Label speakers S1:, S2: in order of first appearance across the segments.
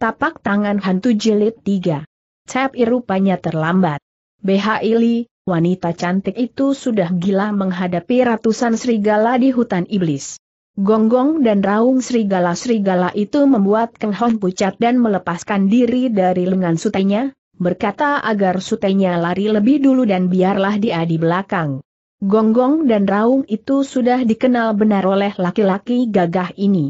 S1: Tapak tangan hantu jilid 3. Cep rupanya terlambat. BH Ili, wanita cantik itu sudah gila menghadapi ratusan serigala di hutan iblis. Gonggong dan raung serigala-serigala itu membuat Keng Hon pucat dan melepaskan diri dari lengan sutenya, berkata agar sutenya lari lebih dulu dan biarlah dia di belakang. Gonggong dan raung itu sudah dikenal benar oleh laki-laki gagah ini.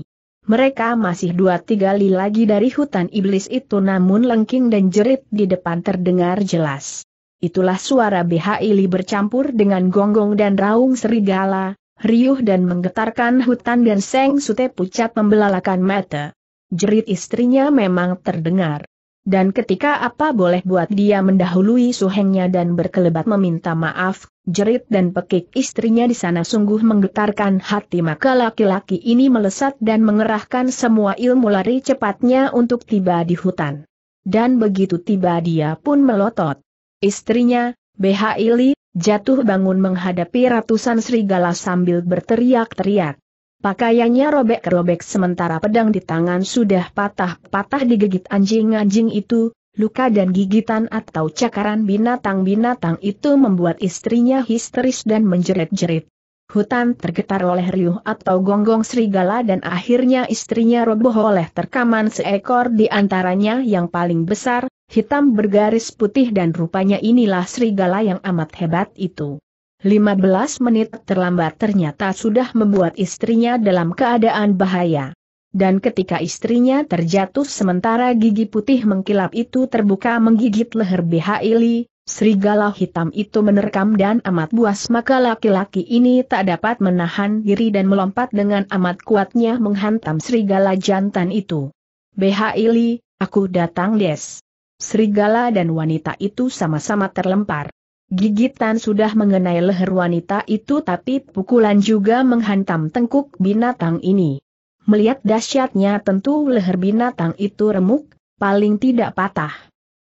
S1: Mereka masih dua-tiga li lagi dari hutan iblis itu namun lengking dan jerit di depan terdengar jelas. Itulah suara BHI bercampur dengan gonggong dan raung serigala, riuh dan menggetarkan hutan dan Seng Sute pucat membelalakan mata. Jerit istrinya memang terdengar. Dan ketika apa boleh buat dia mendahului suhengnya dan berkelebat meminta maaf, jerit dan pekik istrinya di sana sungguh menggetarkan hati maka laki-laki ini melesat dan mengerahkan semua ilmu lari cepatnya untuk tiba di hutan. Dan begitu tiba dia pun melotot. Istrinya, BH Ili, jatuh bangun menghadapi ratusan serigala sambil berteriak-teriak. Pakaiannya robek-robek sementara pedang di tangan sudah patah-patah digigit anjing-anjing itu, Luka dan gigitan atau cakaran binatang-binatang itu membuat istrinya histeris dan menjerit-jerit. Hutan tergetar oleh riuh atau gonggong serigala dan akhirnya istrinya roboh oleh terkaman seekor di antaranya yang paling besar, hitam bergaris putih dan rupanya inilah serigala yang amat hebat itu. 15 menit terlambat ternyata sudah membuat istrinya dalam keadaan bahaya dan ketika istrinya terjatuh sementara gigi putih mengkilap itu terbuka menggigit leher Bihaili, serigala hitam itu menerkam dan amat buas maka laki-laki ini tak dapat menahan diri dan melompat dengan amat kuatnya menghantam serigala jantan itu. Bihaili, aku datang des. Serigala dan wanita itu sama-sama terlempar. Gigitan sudah mengenai leher wanita itu tapi pukulan juga menghantam tengkuk binatang ini. Melihat dahsyatnya tentu leher binatang itu remuk, paling tidak patah.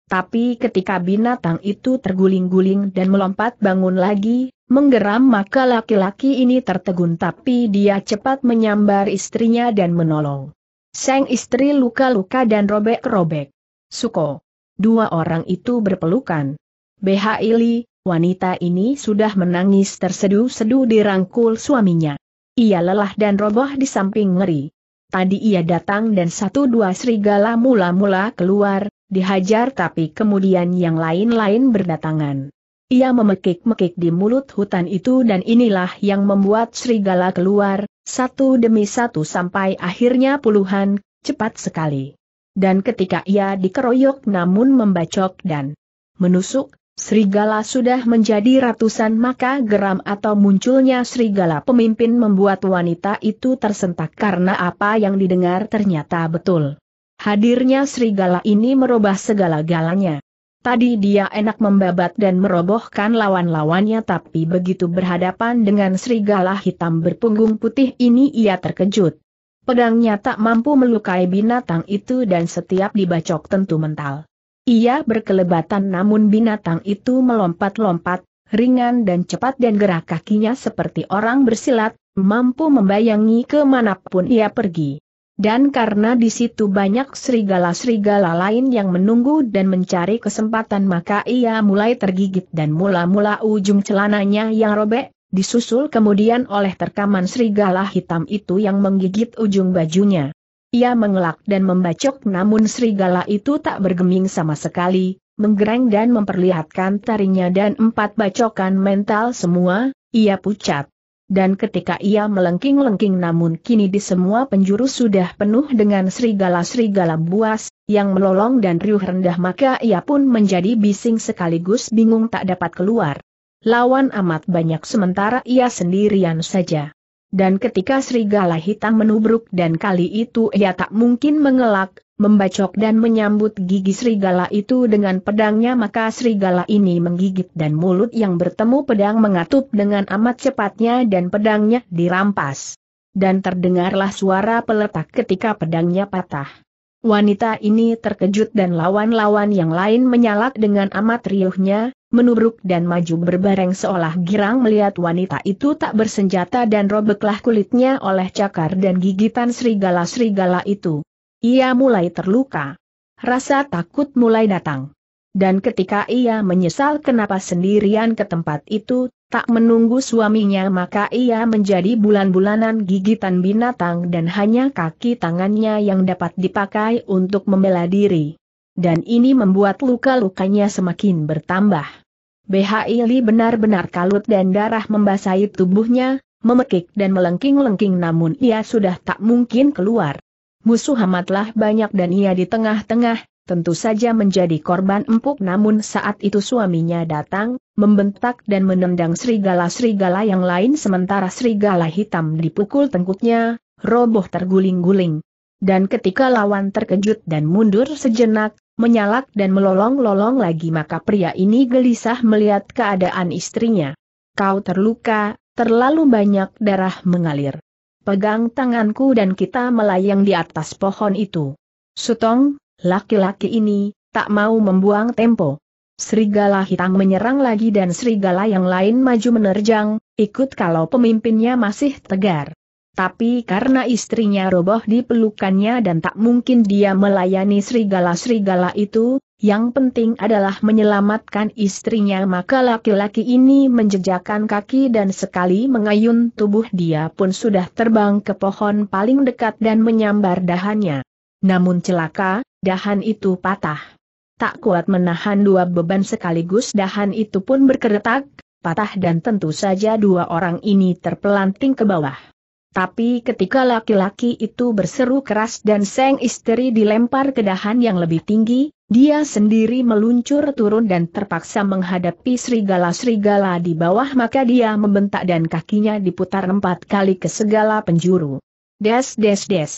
S1: Tapi ketika binatang itu terguling-guling dan melompat bangun lagi, menggeram maka laki-laki ini tertegun tapi dia cepat menyambar istrinya dan menolong. Seng istri luka-luka dan robek-robek. Suko. Dua orang itu berpelukan. BH Ili, wanita ini sudah menangis terseduh-seduh dirangkul suaminya. Ia lelah dan roboh di samping ngeri. Tadi ia datang dan satu dua serigala mula-mula keluar, dihajar tapi kemudian yang lain-lain berdatangan. Ia memekik-mekik di mulut hutan itu dan inilah yang membuat serigala keluar, satu demi satu sampai akhirnya puluhan, cepat sekali. Dan ketika ia dikeroyok namun membacok dan menusuk, Serigala sudah menjadi ratusan maka geram atau munculnya serigala pemimpin membuat wanita itu tersentak karena apa yang didengar ternyata betul. Hadirnya serigala ini merubah segala-galanya. Tadi dia enak membabat dan merobohkan lawan-lawannya tapi begitu berhadapan dengan serigala hitam berpunggung putih ini ia terkejut. Pedangnya tak mampu melukai binatang itu dan setiap dibacok tentu mental. Ia berkelebatan namun binatang itu melompat-lompat, ringan dan cepat dan gerak kakinya seperti orang bersilat, mampu membayangi kemanapun ia pergi. Dan karena di situ banyak serigala-serigala lain yang menunggu dan mencari kesempatan maka ia mulai tergigit dan mula-mula ujung celananya yang robek, disusul kemudian oleh terkaman serigala hitam itu yang menggigit ujung bajunya. Ia mengelak dan membacok namun serigala itu tak bergeming sama sekali, menggereng dan memperlihatkan tarinya dan empat bacokan mental semua, ia pucat. Dan ketika ia melengking-lengking namun kini di semua penjuru sudah penuh dengan serigala-serigala buas, yang melolong dan riuh rendah maka ia pun menjadi bising sekaligus bingung tak dapat keluar. Lawan amat banyak sementara ia sendirian saja. Dan ketika serigala hitam menubruk dan kali itu ia tak mungkin mengelak, membacok dan menyambut gigi serigala itu dengan pedangnya maka serigala ini menggigit dan mulut yang bertemu pedang mengatup dengan amat cepatnya dan pedangnya dirampas. Dan terdengarlah suara peletak ketika pedangnya patah. Wanita ini terkejut dan lawan-lawan yang lain menyalak dengan amat riuhnya, menubruk dan maju berbareng seolah girang melihat wanita itu tak bersenjata dan robeklah kulitnya oleh cakar dan gigitan serigala-serigala itu. Ia mulai terluka. Rasa takut mulai datang dan ketika ia menyesal kenapa sendirian ke tempat itu, tak menunggu suaminya maka ia menjadi bulan-bulanan gigitan binatang dan hanya kaki tangannya yang dapat dipakai untuk membela diri. Dan ini membuat luka-lukanya semakin bertambah. BHI benar-benar kalut dan darah membasahi tubuhnya, memekik dan melengking-lengking namun ia sudah tak mungkin keluar. Musuh amatlah banyak dan ia di tengah-tengah, tentu saja menjadi korban empuk namun saat itu suaminya datang, membentak dan menendang serigala-serigala yang lain sementara serigala hitam dipukul tengkuknya, roboh terguling-guling. Dan ketika lawan terkejut dan mundur sejenak, menyalak dan melolong-lolong lagi maka pria ini gelisah melihat keadaan istrinya. Kau terluka, terlalu banyak darah mengalir. Pegang tanganku dan kita melayang di atas pohon itu. Sutong, Laki-laki ini, tak mau membuang tempo. Serigala hitam menyerang lagi dan serigala yang lain maju menerjang, ikut kalau pemimpinnya masih tegar. Tapi karena istrinya roboh di pelukannya dan tak mungkin dia melayani serigala-serigala itu, yang penting adalah menyelamatkan istrinya maka laki-laki ini menjejakkan kaki dan sekali mengayun tubuh dia pun sudah terbang ke pohon paling dekat dan menyambar dahannya. Namun celaka, dahan itu patah. Tak kuat menahan dua beban sekaligus dahan itu pun berkeretak, patah dan tentu saja dua orang ini terpelanting ke bawah. Tapi ketika laki-laki itu berseru keras dan seng istri dilempar ke dahan yang lebih tinggi, dia sendiri meluncur turun dan terpaksa menghadapi serigala-serigala di bawah maka dia membentak dan kakinya diputar empat kali ke segala penjuru. Des des des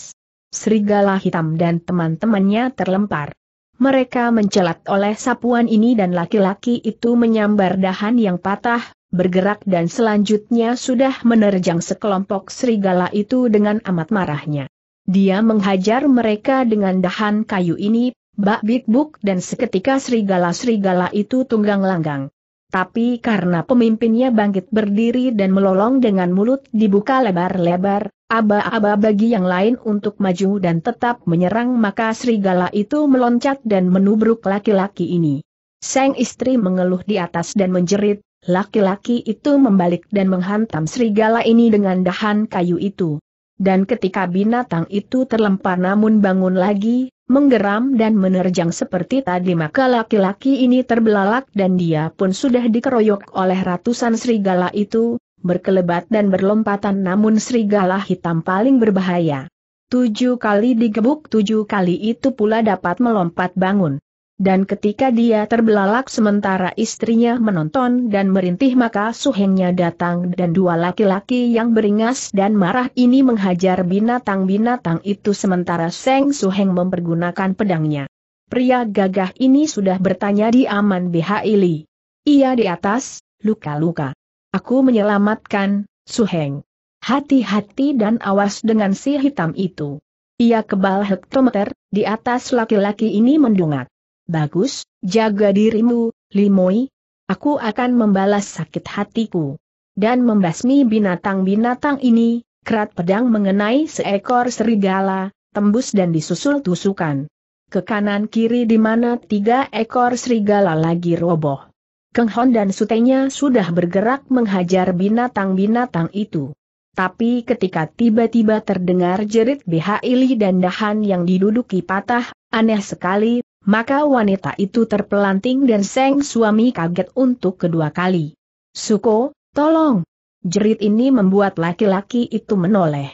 S1: serigala hitam dan teman-temannya terlempar. Mereka mencelat oleh sapuan ini dan laki-laki itu menyambar dahan yang patah, bergerak dan selanjutnya sudah menerjang sekelompok serigala itu dengan amat marahnya. Dia menghajar mereka dengan dahan kayu ini, bak bik buk dan seketika serigala-serigala itu tunggang langgang. Tapi karena pemimpinnya bangkit berdiri dan melolong dengan mulut dibuka lebar-lebar, aba-aba bagi yang lain untuk maju dan tetap menyerang maka serigala itu meloncat dan menubruk laki-laki ini. Sang istri mengeluh di atas dan menjerit, laki-laki itu membalik dan menghantam serigala ini dengan dahan kayu itu dan ketika binatang itu terlempar namun bangun lagi, menggeram dan menerjang seperti tadi maka laki-laki ini terbelalak dan dia pun sudah dikeroyok oleh ratusan serigala itu, berkelebat dan berlompatan namun serigala hitam paling berbahaya. Tujuh kali digebuk tujuh kali itu pula dapat melompat bangun. Dan ketika dia terbelalak sementara istrinya menonton dan merintih maka suhengnya datang dan dua laki-laki yang beringas dan marah ini menghajar binatang-binatang itu sementara Seng Suheng mempergunakan pedangnya. Pria gagah ini sudah bertanya di Aman BHI Ia di atas, luka-luka. Aku menyelamatkan, Suheng. Hati-hati dan awas dengan si hitam itu. Ia kebal hektometer, di atas laki-laki ini mendongak. Bagus, jaga dirimu, Limoi. Aku akan membalas sakit hatiku. Dan membasmi binatang-binatang ini, kerat pedang mengenai seekor serigala, tembus dan disusul tusukan. Ke kanan kiri di mana tiga ekor serigala lagi roboh. Keng Hon dan sutenya sudah bergerak menghajar binatang-binatang itu. Tapi ketika tiba-tiba terdengar jerit Bihaili dan dahan yang diduduki patah, aneh sekali, maka wanita itu terpelanting dan Seng suami kaget untuk kedua kali. Suko, tolong! Jerit ini membuat laki-laki itu menoleh.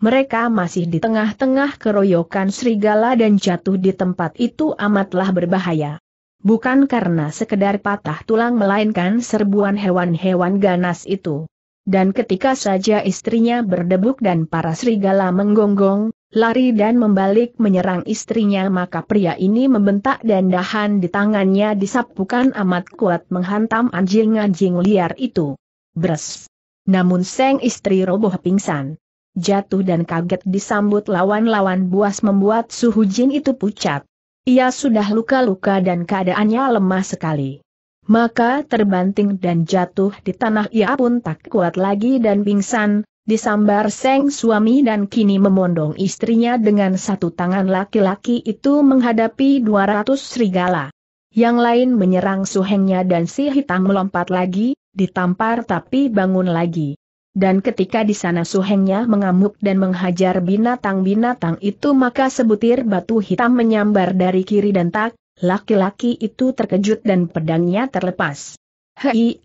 S1: Mereka masih di tengah-tengah keroyokan serigala dan jatuh di tempat itu amatlah berbahaya. Bukan karena sekedar patah tulang melainkan serbuan hewan-hewan ganas itu. Dan ketika saja istrinya berdebuk dan para serigala menggonggong, lari dan membalik menyerang istrinya maka pria ini membentak dan dahan di tangannya disapukan amat kuat menghantam anjing-anjing liar itu. Bres. Namun seng istri roboh pingsan. Jatuh dan kaget disambut lawan-lawan buas membuat suhu jin itu pucat. Ia sudah luka-luka dan keadaannya lemah sekali. Maka terbanting dan jatuh di tanah ia pun tak kuat lagi dan pingsan, disambar seng suami dan kini memondong istrinya dengan satu tangan laki-laki itu menghadapi 200 serigala. Yang lain menyerang suhengnya dan si hitam melompat lagi, ditampar tapi bangun lagi. Dan ketika di sana suhengnya mengamuk dan menghajar binatang-binatang itu maka sebutir batu hitam menyambar dari kiri dan tak Laki-laki itu terkejut dan pedangnya terlepas. Hei,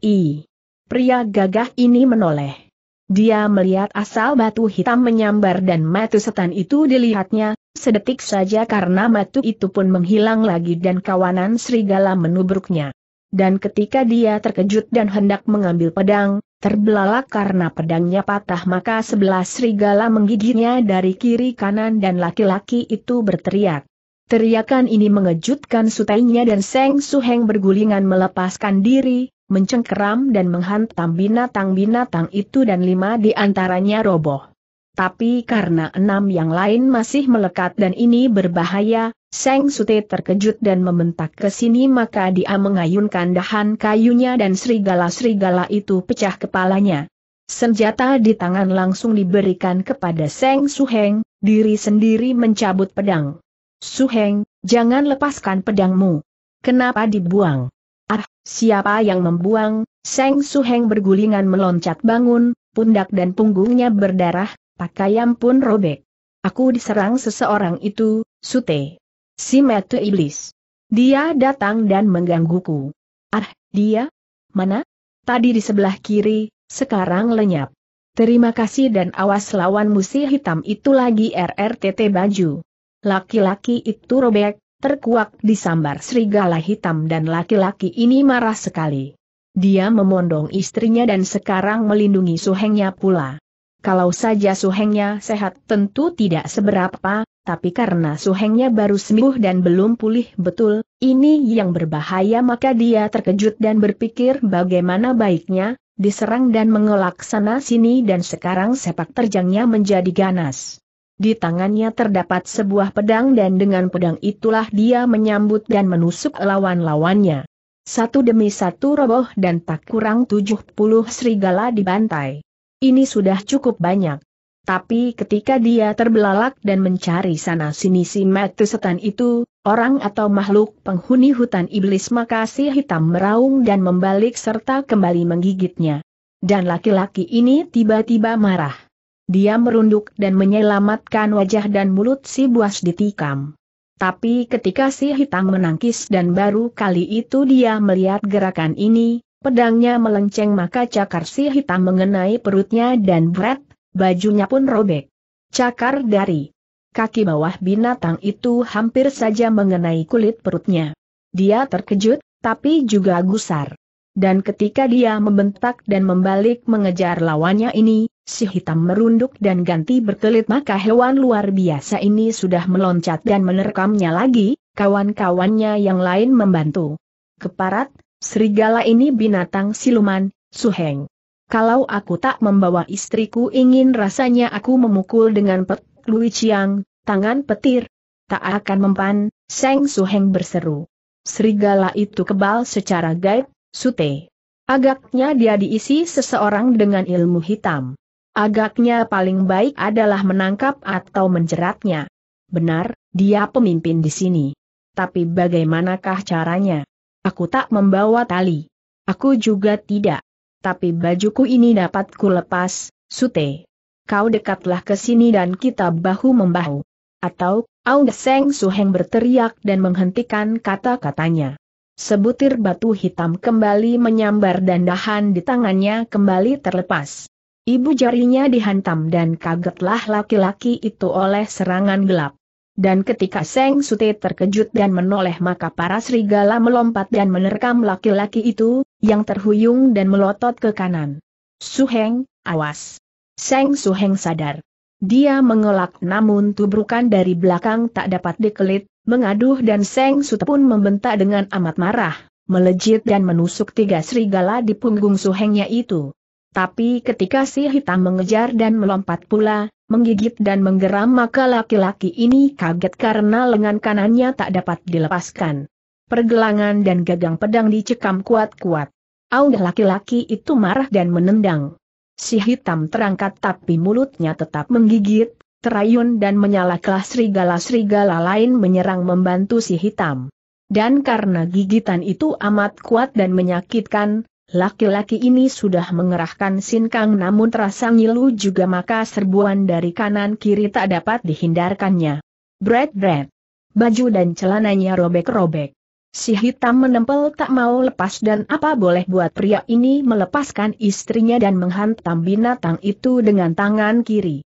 S1: pria gagah ini menoleh. Dia melihat asal batu hitam menyambar dan matu setan itu dilihatnya, sedetik saja karena matu itu pun menghilang lagi dan kawanan serigala menubruknya. Dan ketika dia terkejut dan hendak mengambil pedang, terbelalak karena pedangnya patah maka sebelah serigala menggigitnya dari kiri kanan dan laki-laki itu berteriak. Teriakan ini mengejutkan sutainya dan Seng Suheng bergulingan melepaskan diri, mencengkeram dan menghantam binatang-binatang itu dan lima di antaranya roboh. Tapi karena enam yang lain masih melekat dan ini berbahaya, Seng Sute terkejut dan membentak ke sini maka dia mengayunkan dahan kayunya dan serigala-serigala itu pecah kepalanya. Senjata di tangan langsung diberikan kepada Seng Suheng, diri sendiri mencabut pedang. Suheng, jangan lepaskan pedangmu. Kenapa dibuang? Ah, siapa yang membuang? Seng Suheng bergulingan meloncat bangun, pundak dan punggungnya berdarah, pakaian pun robek. Aku diserang seseorang itu, Sute. Si metu iblis. Dia datang dan menggangguku. Ah, dia? Mana? Tadi di sebelah kiri, sekarang lenyap. Terima kasih dan awas lawan musih hitam itu lagi RRTT baju. Laki-laki itu robek, terkuak di sambar serigala hitam dan laki-laki ini marah sekali. Dia memondong istrinya dan sekarang melindungi suhengnya pula. Kalau saja suhengnya sehat tentu tidak seberapa, tapi karena suhengnya baru sembuh dan belum pulih betul, ini yang berbahaya maka dia terkejut dan berpikir bagaimana baiknya, diserang dan mengelak sana sini dan sekarang sepak terjangnya menjadi ganas. Di tangannya terdapat sebuah pedang dan dengan pedang itulah dia menyambut dan menusuk lawan-lawannya. Satu demi satu roboh dan tak kurang tujuh puluh serigala dibantai. Ini sudah cukup banyak. Tapi ketika dia terbelalak dan mencari sana-sini si mati setan itu, orang atau makhluk penghuni hutan iblis makasih hitam meraung dan membalik serta kembali menggigitnya. Dan laki-laki ini tiba-tiba marah. Dia merunduk dan menyelamatkan wajah dan mulut si buas ditikam. Tapi ketika si hitam menangkis dan baru kali itu dia melihat gerakan ini, pedangnya melenceng maka cakar si hitam mengenai perutnya dan berat, bajunya pun robek. Cakar dari kaki bawah binatang itu hampir saja mengenai kulit perutnya. Dia terkejut, tapi juga gusar dan ketika dia membentak dan membalik mengejar lawannya ini, si hitam merunduk dan ganti berkelit maka hewan luar biasa ini sudah meloncat dan menerkamnya lagi, kawan-kawannya yang lain membantu. Keparat, serigala ini binatang siluman, suheng. Kalau aku tak membawa istriku ingin rasanya aku memukul dengan pet, Lui Chiang, tangan petir. Tak akan mempan, Seng Suheng berseru. Serigala itu kebal secara gaib, Sute. Agaknya dia diisi seseorang dengan ilmu hitam. Agaknya paling baik adalah menangkap atau menjeratnya. Benar, dia pemimpin di sini. Tapi bagaimanakah caranya? Aku tak membawa tali. Aku juga tidak. Tapi bajuku ini dapat lepas, Sute. Kau dekatlah ke sini dan kita bahu-membahu. Atau, Aung Seng Suheng berteriak dan menghentikan kata-katanya. Sebutir batu hitam kembali menyambar dan dahan di tangannya kembali terlepas. Ibu jarinya dihantam dan kagetlah laki-laki itu oleh serangan gelap. Dan ketika Seng Sute terkejut dan menoleh maka para serigala melompat dan menerkam laki-laki itu, yang terhuyung dan melotot ke kanan. Suheng, awas! Seng Suheng sadar. Dia mengelak namun tubrukan dari belakang tak dapat dikelit, mengaduh dan Seng Sut pun membentak dengan amat marah, melejit dan menusuk tiga serigala di punggung suhengnya itu. Tapi ketika si hitam mengejar dan melompat pula, menggigit dan menggeram maka laki-laki ini kaget karena lengan kanannya tak dapat dilepaskan. Pergelangan dan gagang pedang dicekam kuat-kuat. Aung laki-laki itu marah dan menendang. Si hitam terangkat tapi mulutnya tetap menggigit, terayun dan menyalaklah serigala-serigala lain menyerang membantu si hitam. Dan karena gigitan itu amat kuat dan menyakitkan, laki-laki ini sudah mengerahkan sinkang namun terasa ngilu juga maka serbuan dari kanan kiri tak dapat dihindarkannya. Bread bread. Baju dan celananya robek-robek. Si hitam menempel tak mau lepas dan apa boleh buat pria ini melepaskan istrinya dan menghantam binatang itu dengan tangan kiri.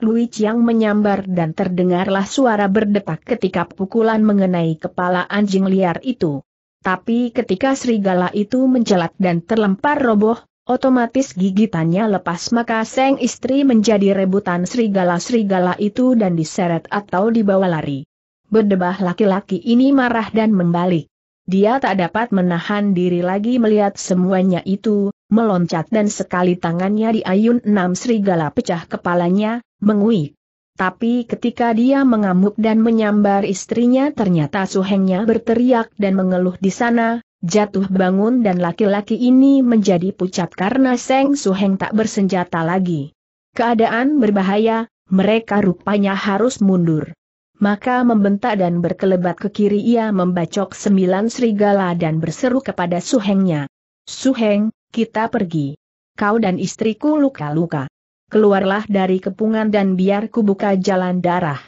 S1: Lui Chiang menyambar dan terdengarlah suara berdetak ketika pukulan mengenai kepala anjing liar itu. Tapi ketika serigala itu mencelat dan terlempar roboh, otomatis gigitannya lepas maka seng istri menjadi rebutan serigala-serigala itu dan diseret atau dibawa lari. Berdebah laki-laki ini marah dan membalik. Dia tak dapat menahan diri lagi melihat semuanya itu, meloncat dan sekali tangannya diayun enam serigala pecah kepalanya, Mengui. Tapi ketika dia mengamuk dan menyambar istrinya ternyata suhengnya berteriak dan mengeluh di sana, jatuh bangun dan laki-laki ini menjadi pucat karena Seng Suheng tak bersenjata lagi. Keadaan berbahaya, mereka rupanya harus mundur. Maka membentak dan berkelebat ke kiri ia membacok sembilan serigala dan berseru kepada Suhengnya. Suheng, kita pergi. Kau dan istriku luka-luka keluarlah dari kepungan dan biar ku buka jalan darah.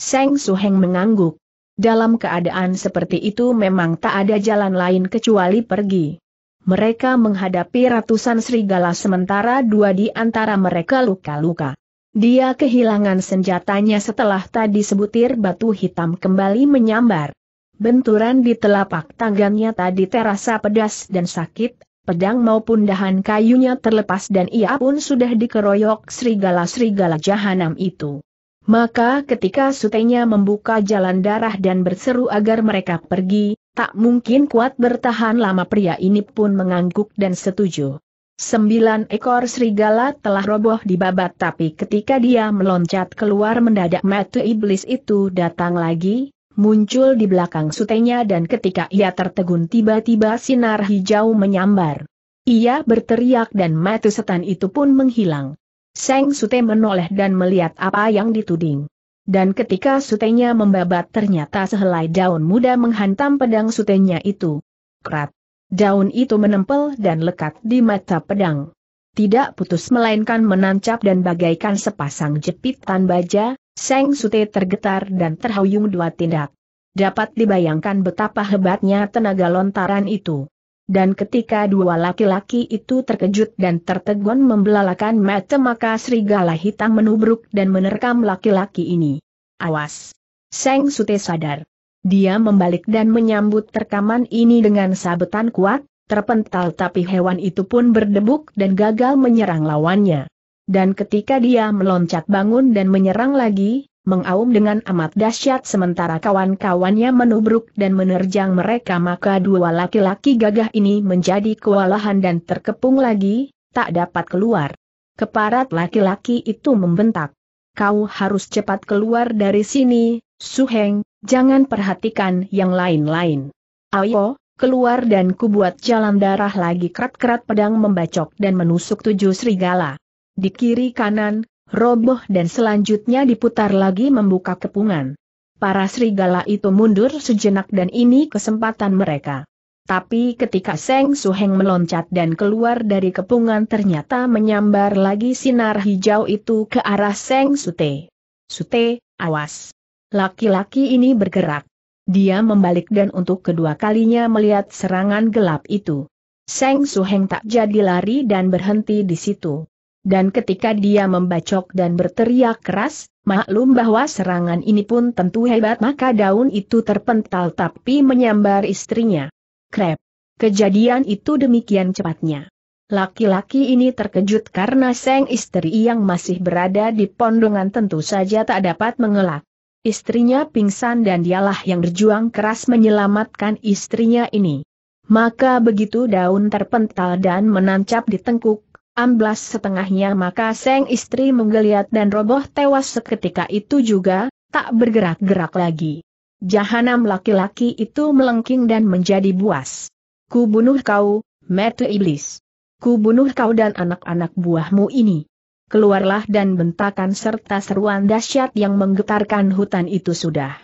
S1: Seng Heng mengangguk. Dalam keadaan seperti itu memang tak ada jalan lain kecuali pergi. Mereka menghadapi ratusan serigala sementara dua di antara mereka luka-luka. Dia kehilangan senjatanya setelah tadi sebutir batu hitam kembali menyambar. Benturan di telapak tangannya tadi terasa pedas dan sakit, pedang maupun dahan kayunya terlepas dan ia pun sudah dikeroyok serigala-serigala jahanam itu. Maka ketika sutenya membuka jalan darah dan berseru agar mereka pergi, tak mungkin kuat bertahan lama pria ini pun mengangguk dan setuju. Sembilan ekor serigala telah roboh di babat tapi ketika dia meloncat keluar mendadak mata iblis itu datang lagi, muncul di belakang sutenya dan ketika ia tertegun tiba-tiba sinar hijau menyambar. Ia berteriak dan mata setan itu pun menghilang. Seng Sute menoleh dan melihat apa yang dituding. Dan ketika sutenya membabat ternyata sehelai daun muda menghantam pedang sutenya itu. Krat. Daun itu menempel dan lekat di mata pedang. Tidak putus melainkan menancap dan bagaikan sepasang jepitan baja, Seng Sute tergetar dan terhuyung dua tindak. Dapat dibayangkan betapa hebatnya tenaga lontaran itu. Dan ketika dua laki-laki itu terkejut dan tertegun membelalakan mata maka serigala hitam menubruk dan menerkam laki-laki ini. Awas! Seng Sute sadar. Dia membalik dan menyambut terkaman ini dengan sabetan kuat, terpental tapi hewan itu pun berdebuk dan gagal menyerang lawannya. Dan ketika dia meloncat bangun dan menyerang lagi, mengaum dengan amat dahsyat sementara kawan-kawannya menubruk dan menerjang mereka maka dua laki-laki gagah ini menjadi kewalahan dan terkepung lagi, tak dapat keluar. Keparat laki-laki itu membentak. Kau harus cepat keluar dari sini, Su Heng, jangan perhatikan yang lain-lain. Ayo, keluar dan kubuat jalan darah lagi kerat-kerat pedang membacok dan menusuk tujuh serigala di kiri kanan, roboh dan selanjutnya diputar lagi membuka kepungan. Para serigala itu mundur sejenak dan ini kesempatan mereka. Tapi ketika Seng Suheng meloncat dan keluar dari kepungan ternyata menyambar lagi sinar hijau itu ke arah Seng Sute. Sute, awas. Laki-laki ini bergerak. Dia membalik dan untuk kedua kalinya melihat serangan gelap itu. Seng Suheng tak jadi lari dan berhenti di situ dan ketika dia membacok dan berteriak keras, maklum bahwa serangan ini pun tentu hebat maka daun itu terpental tapi menyambar istrinya. Krep. Kejadian itu demikian cepatnya. Laki-laki ini terkejut karena seng istri yang masih berada di pondongan tentu saja tak dapat mengelak. Istrinya pingsan dan dialah yang berjuang keras menyelamatkan istrinya ini. Maka begitu daun terpental dan menancap di tengkuk, amblas setengahnya maka seng istri menggeliat dan roboh tewas seketika itu juga, tak bergerak-gerak lagi. Jahanam laki-laki itu melengking dan menjadi buas. Ku bunuh kau, metu iblis. Ku bunuh kau dan anak-anak buahmu ini. Keluarlah dan bentakan serta seruan dahsyat yang menggetarkan hutan itu sudah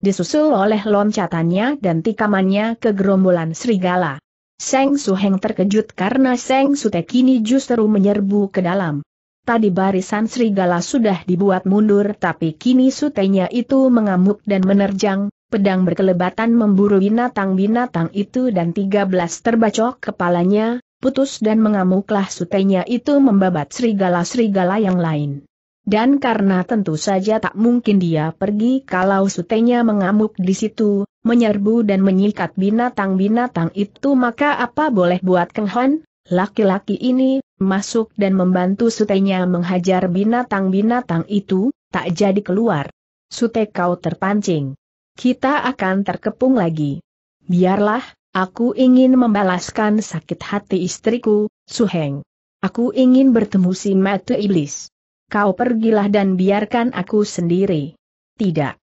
S1: disusul oleh loncatannya dan tikamannya ke gerombolan serigala. Seng Suheng terkejut karena Seng Sute kini justru menyerbu ke dalam. Tadi barisan serigala sudah dibuat mundur tapi kini sutenya itu mengamuk dan menerjang, pedang berkelebatan memburu binatang-binatang itu dan 13 terbacok kepalanya, putus dan mengamuklah sutenya itu membabat serigala-serigala yang lain. Dan karena tentu saja tak mungkin dia pergi kalau sutenya mengamuk di situ, menyerbu dan menyikat binatang-binatang itu maka apa boleh buat Keng Hon? Laki-laki ini, masuk dan membantu sutenya menghajar binatang-binatang itu, tak jadi keluar. Sute kau terpancing. Kita akan terkepung lagi. Biarlah, aku ingin membalaskan sakit hati istriku, Suheng. Aku ingin bertemu si mata iblis. Kau pergilah dan biarkan aku sendiri. Tidak.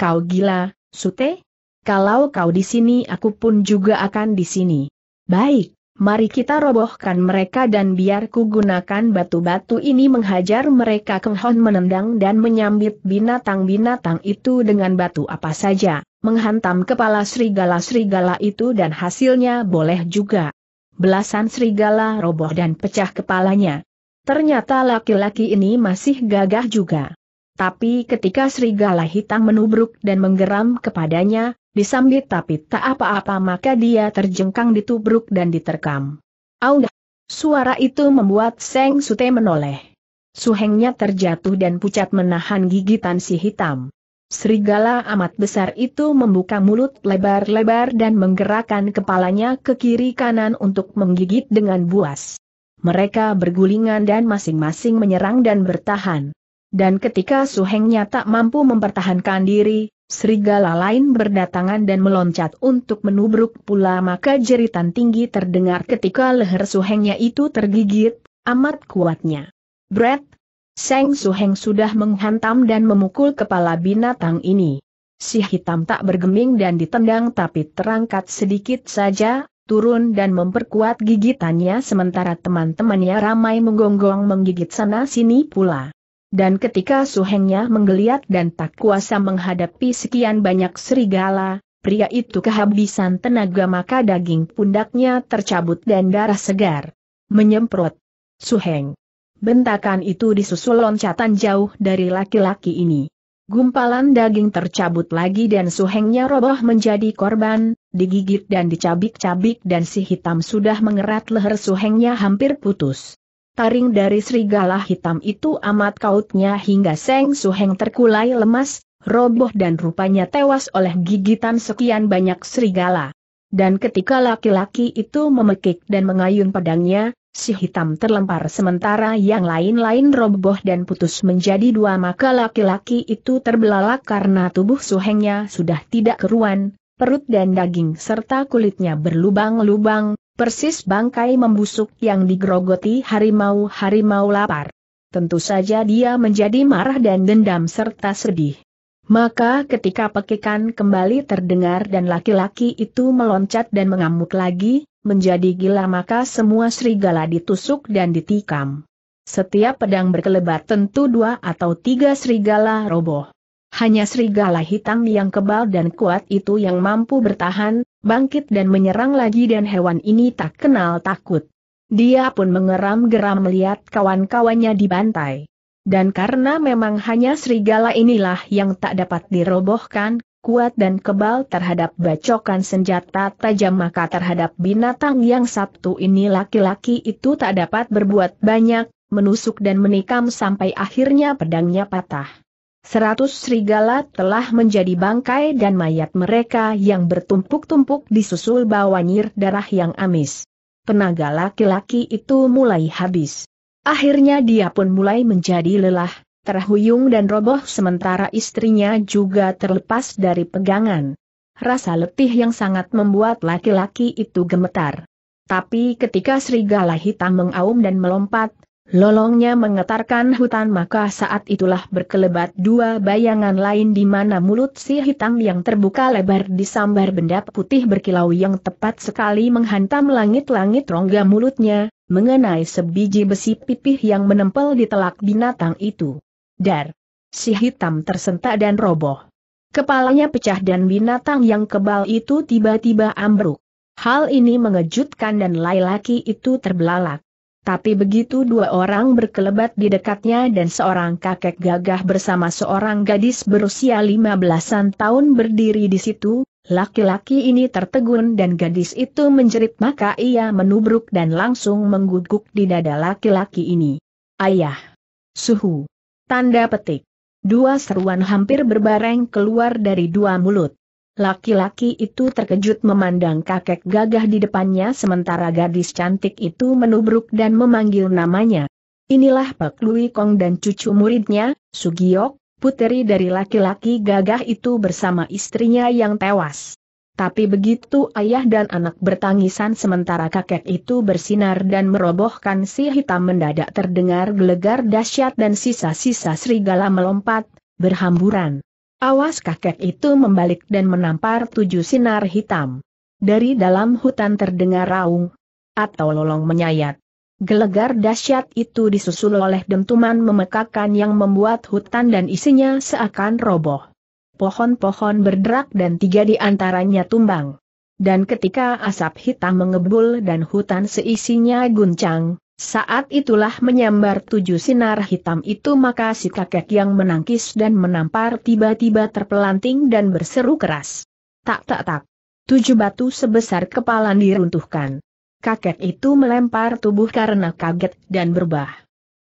S1: Kau gila, Sute? Kalau kau di sini aku pun juga akan di sini. Baik, mari kita robohkan mereka dan biar ku gunakan batu-batu ini menghajar mereka kehon menendang dan menyambit binatang-binatang itu dengan batu apa saja, menghantam kepala serigala-serigala itu dan hasilnya boleh juga. Belasan serigala roboh dan pecah kepalanya. Ternyata laki-laki ini masih gagah juga. Tapi ketika serigala hitam menubruk dan menggeram kepadanya, disambit tapi tak apa-apa maka dia terjengkang ditubruk dan diterkam. Audah! Suara itu membuat Seng Sute menoleh. Suhengnya terjatuh dan pucat menahan gigitan si hitam. Serigala amat besar itu membuka mulut lebar-lebar dan menggerakkan kepalanya ke kiri kanan untuk menggigit dengan buas. Mereka bergulingan dan masing-masing menyerang dan bertahan. Dan ketika suhengnya tak mampu mempertahankan diri, serigala lain berdatangan dan meloncat untuk menubruk pula maka jeritan tinggi terdengar ketika leher suhengnya itu tergigit, amat kuatnya. Brett, Seng Suheng sudah menghantam dan memukul kepala binatang ini. Si hitam tak bergeming dan ditendang tapi terangkat sedikit saja, turun dan memperkuat gigitannya sementara teman-temannya ramai menggonggong menggigit sana-sini pula. Dan ketika suhengnya menggeliat dan tak kuasa menghadapi sekian banyak serigala, pria itu kehabisan tenaga maka daging pundaknya tercabut dan darah segar. Menyemprot. Suheng. Bentakan itu disusul loncatan jauh dari laki-laki ini. Gumpalan daging tercabut lagi dan suhengnya roboh menjadi korban, digigit dan dicabik-cabik dan si hitam sudah mengerat leher suhengnya hampir putus. Taring dari serigala hitam itu amat kautnya hingga Seng Suheng terkulai lemas, roboh dan rupanya tewas oleh gigitan sekian banyak serigala. Dan ketika laki-laki itu memekik dan mengayun pedangnya, si hitam terlempar sementara yang lain-lain roboh dan putus menjadi dua maka laki-laki itu terbelalak karena tubuh suhengnya sudah tidak keruan, perut dan daging serta kulitnya berlubang-lubang, Persis bangkai membusuk yang digrogoti harimau-harimau lapar. Tentu saja dia menjadi marah dan dendam serta sedih. Maka ketika pekikan kembali terdengar dan laki-laki itu meloncat dan mengamuk lagi, menjadi gila maka semua serigala ditusuk dan ditikam. Setiap pedang berkelebat tentu dua atau tiga serigala roboh hanya serigala hitam yang kebal dan kuat itu yang mampu bertahan, bangkit dan menyerang lagi dan hewan ini tak kenal takut. Dia pun mengeram-geram melihat kawan-kawannya dibantai. Dan karena memang hanya serigala inilah yang tak dapat dirobohkan, kuat dan kebal terhadap bacokan senjata tajam maka terhadap binatang yang Sabtu ini laki-laki itu tak dapat berbuat banyak, menusuk dan menikam sampai akhirnya pedangnya patah. Seratus serigala telah menjadi bangkai dan mayat mereka yang bertumpuk-tumpuk disusul bawanyir darah yang amis. Tenaga laki-laki itu mulai habis. Akhirnya dia pun mulai menjadi lelah, terhuyung dan roboh sementara istrinya juga terlepas dari pegangan. Rasa letih yang sangat membuat laki-laki itu gemetar. Tapi ketika serigala hitam mengaum dan melompat, Lolongnya mengetarkan hutan maka saat itulah berkelebat dua bayangan lain di mana mulut si hitam yang terbuka lebar disambar benda putih berkilau yang tepat sekali menghantam langit-langit rongga mulutnya, mengenai sebiji besi pipih yang menempel di telak binatang itu. Dar! Si hitam tersentak dan roboh. Kepalanya pecah dan binatang yang kebal itu tiba-tiba ambruk. Hal ini mengejutkan dan laki-laki itu terbelalak. Tapi begitu dua orang berkelebat di dekatnya dan seorang kakek gagah bersama seorang gadis berusia lima belasan tahun berdiri di situ, laki-laki ini tertegun dan gadis itu menjerit maka ia menubruk dan langsung mengguguk di dada laki-laki ini. Ayah! Suhu! Tanda petik. Dua seruan hampir berbareng keluar dari dua mulut. Laki-laki itu terkejut memandang kakek gagah di depannya sementara gadis cantik itu menubruk dan memanggil namanya. Inilah Pak Lui Kong dan cucu muridnya, Sugiok, puteri dari laki-laki gagah itu bersama istrinya yang tewas. Tapi begitu ayah dan anak bertangisan sementara kakek itu bersinar dan merobohkan si hitam mendadak terdengar gelegar dahsyat dan sisa-sisa serigala melompat, berhamburan. Awas kakek itu membalik dan menampar tujuh sinar hitam. Dari dalam hutan terdengar raung atau lolong menyayat. Gelegar dahsyat itu disusul oleh dentuman memekakan yang membuat hutan dan isinya seakan roboh. Pohon-pohon berderak dan tiga di antaranya tumbang. Dan ketika asap hitam mengebul dan hutan seisinya guncang, saat itulah menyambar tujuh sinar hitam itu maka si kakek yang menangkis dan menampar tiba-tiba terpelanting dan berseru keras. Tak tak tak. Tujuh batu sebesar kepala diruntuhkan. Kakek itu melempar tubuh karena kaget dan berbah.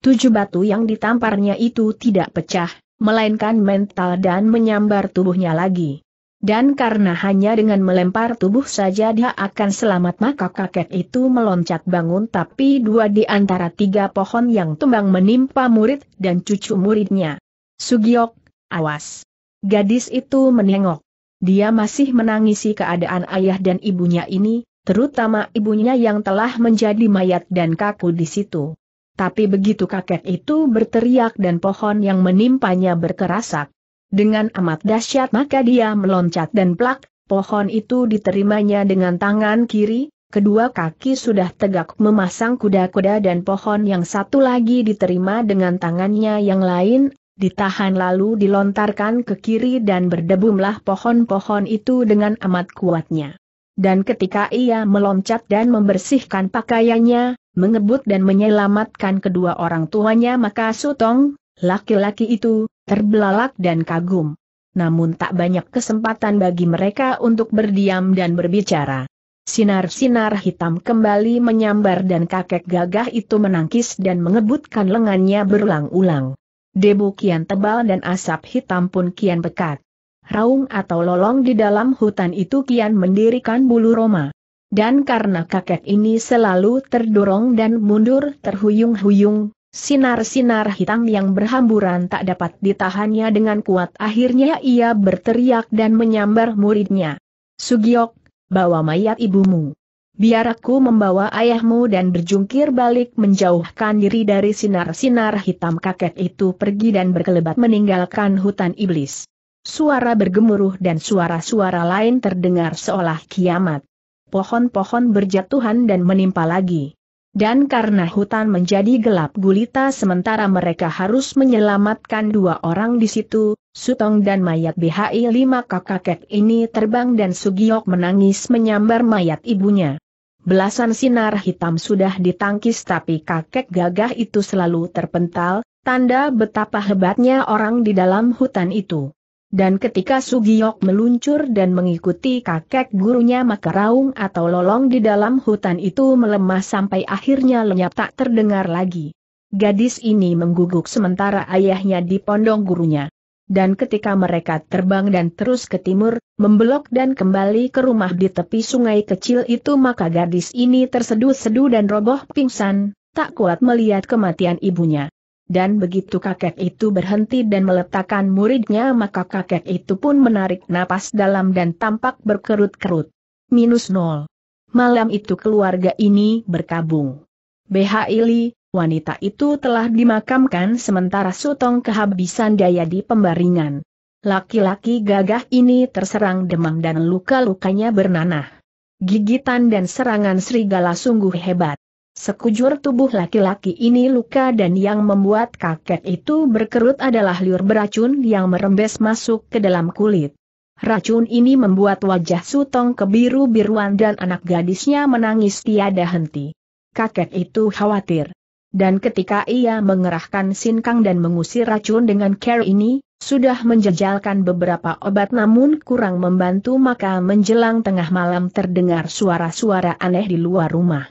S1: Tujuh batu yang ditamparnya itu tidak pecah, melainkan mental dan menyambar tubuhnya lagi. Dan karena hanya dengan melempar tubuh saja dia akan selamat maka kakek itu meloncat bangun tapi dua di antara tiga pohon yang tumbang menimpa murid dan cucu muridnya. Sugiok, awas. Gadis itu menengok. Dia masih menangisi keadaan ayah dan ibunya ini, terutama ibunya yang telah menjadi mayat dan kaku di situ. Tapi begitu kakek itu berteriak dan pohon yang menimpanya berkerasak, dengan amat dahsyat maka dia meloncat dan plak, pohon itu diterimanya dengan tangan kiri, kedua kaki sudah tegak memasang kuda-kuda dan pohon yang satu lagi diterima dengan tangannya yang lain, ditahan lalu dilontarkan ke kiri dan berdebumlah pohon-pohon itu dengan amat kuatnya. Dan ketika ia meloncat dan membersihkan pakaiannya, mengebut dan menyelamatkan kedua orang tuanya maka Sutong, laki-laki itu, terbelalak dan kagum. Namun tak banyak kesempatan bagi mereka untuk berdiam dan berbicara. Sinar-sinar hitam kembali menyambar dan kakek gagah itu menangkis dan mengebutkan lengannya berulang-ulang. Debu kian tebal dan asap hitam pun kian pekat. Raung atau lolong di dalam hutan itu kian mendirikan bulu roma. Dan karena kakek ini selalu terdorong dan mundur terhuyung-huyung, Sinar-sinar hitam yang berhamburan tak dapat ditahannya dengan kuat akhirnya ia berteriak dan menyambar muridnya. Sugiok, bawa mayat ibumu. Biar aku membawa ayahmu dan berjungkir balik menjauhkan diri dari sinar-sinar hitam kakek itu pergi dan berkelebat meninggalkan hutan iblis. Suara bergemuruh dan suara-suara lain terdengar seolah kiamat. Pohon-pohon berjatuhan dan menimpa lagi. Dan karena hutan menjadi gelap gulita sementara mereka harus menyelamatkan dua orang di situ, Sutong dan mayat BHI lima kakek ini terbang dan Sugiok menangis menyambar mayat ibunya. Belasan sinar hitam sudah ditangkis tapi kakek gagah itu selalu terpental, tanda betapa hebatnya orang di dalam hutan itu. Dan ketika Sugiyok meluncur dan mengikuti kakek gurunya maka raung atau lolong di dalam hutan itu melemah sampai akhirnya lenyap tak terdengar lagi. Gadis ini mengguguk sementara ayahnya di pondong gurunya. Dan ketika mereka terbang dan terus ke timur, membelok dan kembali ke rumah di tepi sungai kecil itu maka gadis ini terseduh sedu dan roboh pingsan, tak kuat melihat kematian ibunya dan begitu kakek itu berhenti dan meletakkan muridnya maka kakek itu pun menarik napas dalam dan tampak berkerut-kerut. Minus nol. Malam itu keluarga ini berkabung. BH Ili, wanita itu telah dimakamkan sementara Sutong kehabisan daya di pembaringan. Laki-laki gagah ini terserang demam dan luka-lukanya bernanah. Gigitan dan serangan serigala sungguh hebat. Sekujur tubuh laki-laki ini luka dan yang membuat kakek itu berkerut adalah liur beracun yang merembes masuk ke dalam kulit. Racun ini membuat wajah Sutong kebiru-biruan dan anak gadisnya menangis tiada henti. Kakek itu khawatir. Dan ketika ia mengerahkan sinkang dan mengusir racun dengan care ini, sudah menjejalkan beberapa obat namun kurang membantu maka menjelang tengah malam terdengar suara-suara aneh di luar rumah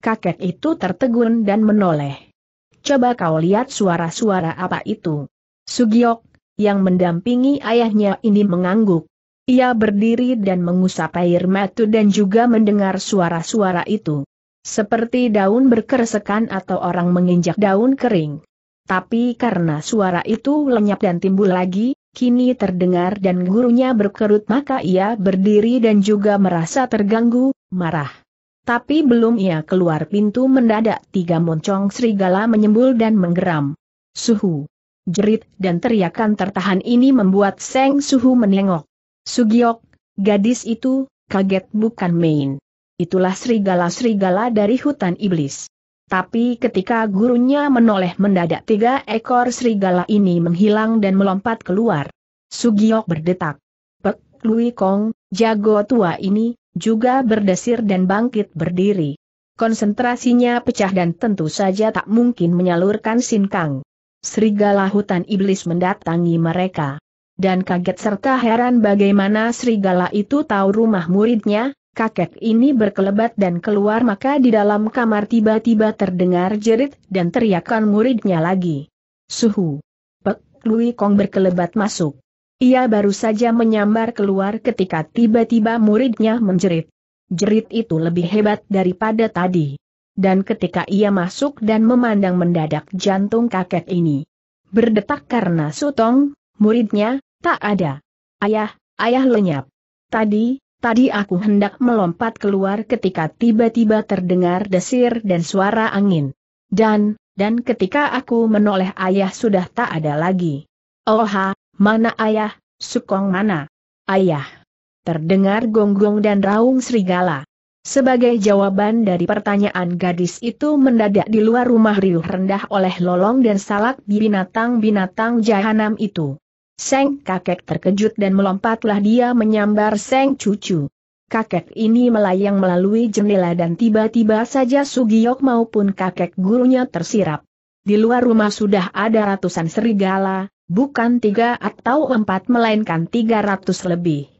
S1: kakek itu tertegun dan menoleh. Coba kau lihat suara-suara apa itu. Sugiok, yang mendampingi ayahnya ini mengangguk. Ia berdiri dan mengusap air mata dan juga mendengar suara-suara itu. Seperti daun berkersekan atau orang menginjak daun kering. Tapi karena suara itu lenyap dan timbul lagi, kini terdengar dan gurunya berkerut maka ia berdiri dan juga merasa terganggu, marah. Tapi belum ia keluar pintu mendadak tiga moncong serigala menyembul dan menggeram. Suhu. Jerit dan teriakan tertahan ini membuat Seng Suhu menengok. Sugiok, gadis itu, kaget bukan main. Itulah serigala-serigala dari hutan iblis. Tapi ketika gurunya menoleh mendadak tiga ekor serigala ini menghilang dan melompat keluar. Sugiok berdetak. Pek Lui Kong, jago tua ini, juga berdesir dan bangkit berdiri. Konsentrasinya pecah dan tentu saja tak mungkin menyalurkan sinkang. Serigala hutan iblis mendatangi mereka. Dan kaget serta heran bagaimana serigala itu tahu rumah muridnya, kakek ini berkelebat dan keluar maka di dalam kamar tiba-tiba terdengar jerit dan teriakan muridnya lagi. Suhu. Pek Lui Kong berkelebat masuk. Ia baru saja menyambar keluar ketika tiba-tiba muridnya menjerit. Jerit itu lebih hebat daripada tadi. Dan ketika ia masuk dan memandang mendadak jantung kakek ini berdetak karena sutong, muridnya, tak ada. Ayah, ayah lenyap. Tadi, tadi aku hendak melompat keluar ketika tiba-tiba terdengar desir dan suara angin. Dan, dan ketika aku menoleh ayah sudah tak ada lagi. Oh ha. Mana ayah, Sukong mana? Ayah. Terdengar gonggong -gong dan raung serigala. Sebagai jawaban dari pertanyaan gadis itu mendadak di luar rumah riuh rendah oleh lolong dan salak binatang-binatang jahanam itu. Seng kakek terkejut dan melompatlah dia menyambar Seng cucu. Kakek ini melayang melalui jendela dan tiba-tiba saja Sugiyok maupun kakek gurunya tersirap. Di luar rumah sudah ada ratusan serigala, bukan tiga atau empat melainkan tiga ratus lebih.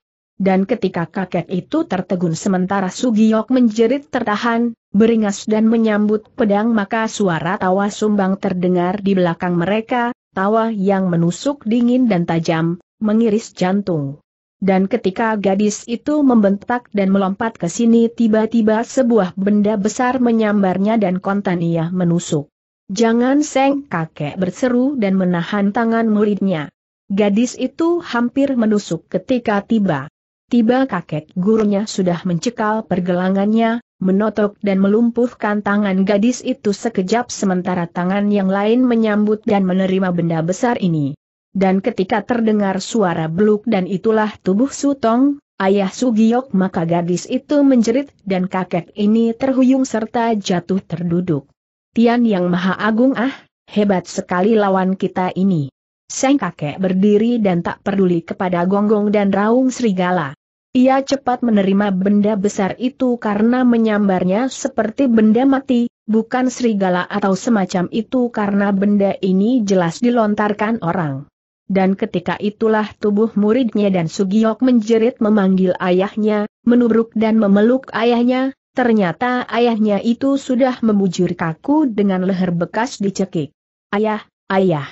S1: Dan ketika kakek itu tertegun sementara Sugiyok menjerit tertahan, beringas dan menyambut pedang maka suara tawa sumbang terdengar di belakang mereka, tawa yang menusuk dingin dan tajam, mengiris jantung. Dan ketika gadis itu membentak dan melompat ke sini tiba-tiba sebuah benda besar menyambarnya dan kontan ia menusuk. Jangan seng kakek berseru dan menahan tangan muridnya. Gadis itu hampir menusuk ketika tiba. Tiba kakek gurunya sudah mencekal pergelangannya, menotok dan melumpuhkan tangan gadis itu sekejap sementara tangan yang lain menyambut dan menerima benda besar ini. Dan ketika terdengar suara beluk dan itulah tubuh Sutong, ayah Sugiyok maka gadis itu menjerit dan kakek ini terhuyung serta jatuh terduduk. Tian Yang Maha Agung ah, hebat sekali lawan kita ini. Seng kakek berdiri dan tak peduli kepada gonggong dan raung serigala. Ia cepat menerima benda besar itu karena menyambarnya seperti benda mati, bukan serigala atau semacam itu karena benda ini jelas dilontarkan orang. Dan ketika itulah tubuh muridnya dan Sugiok menjerit memanggil ayahnya, menubruk dan memeluk ayahnya, Ternyata ayahnya itu sudah memujur kaku dengan leher bekas dicekik. Ayah, ayah.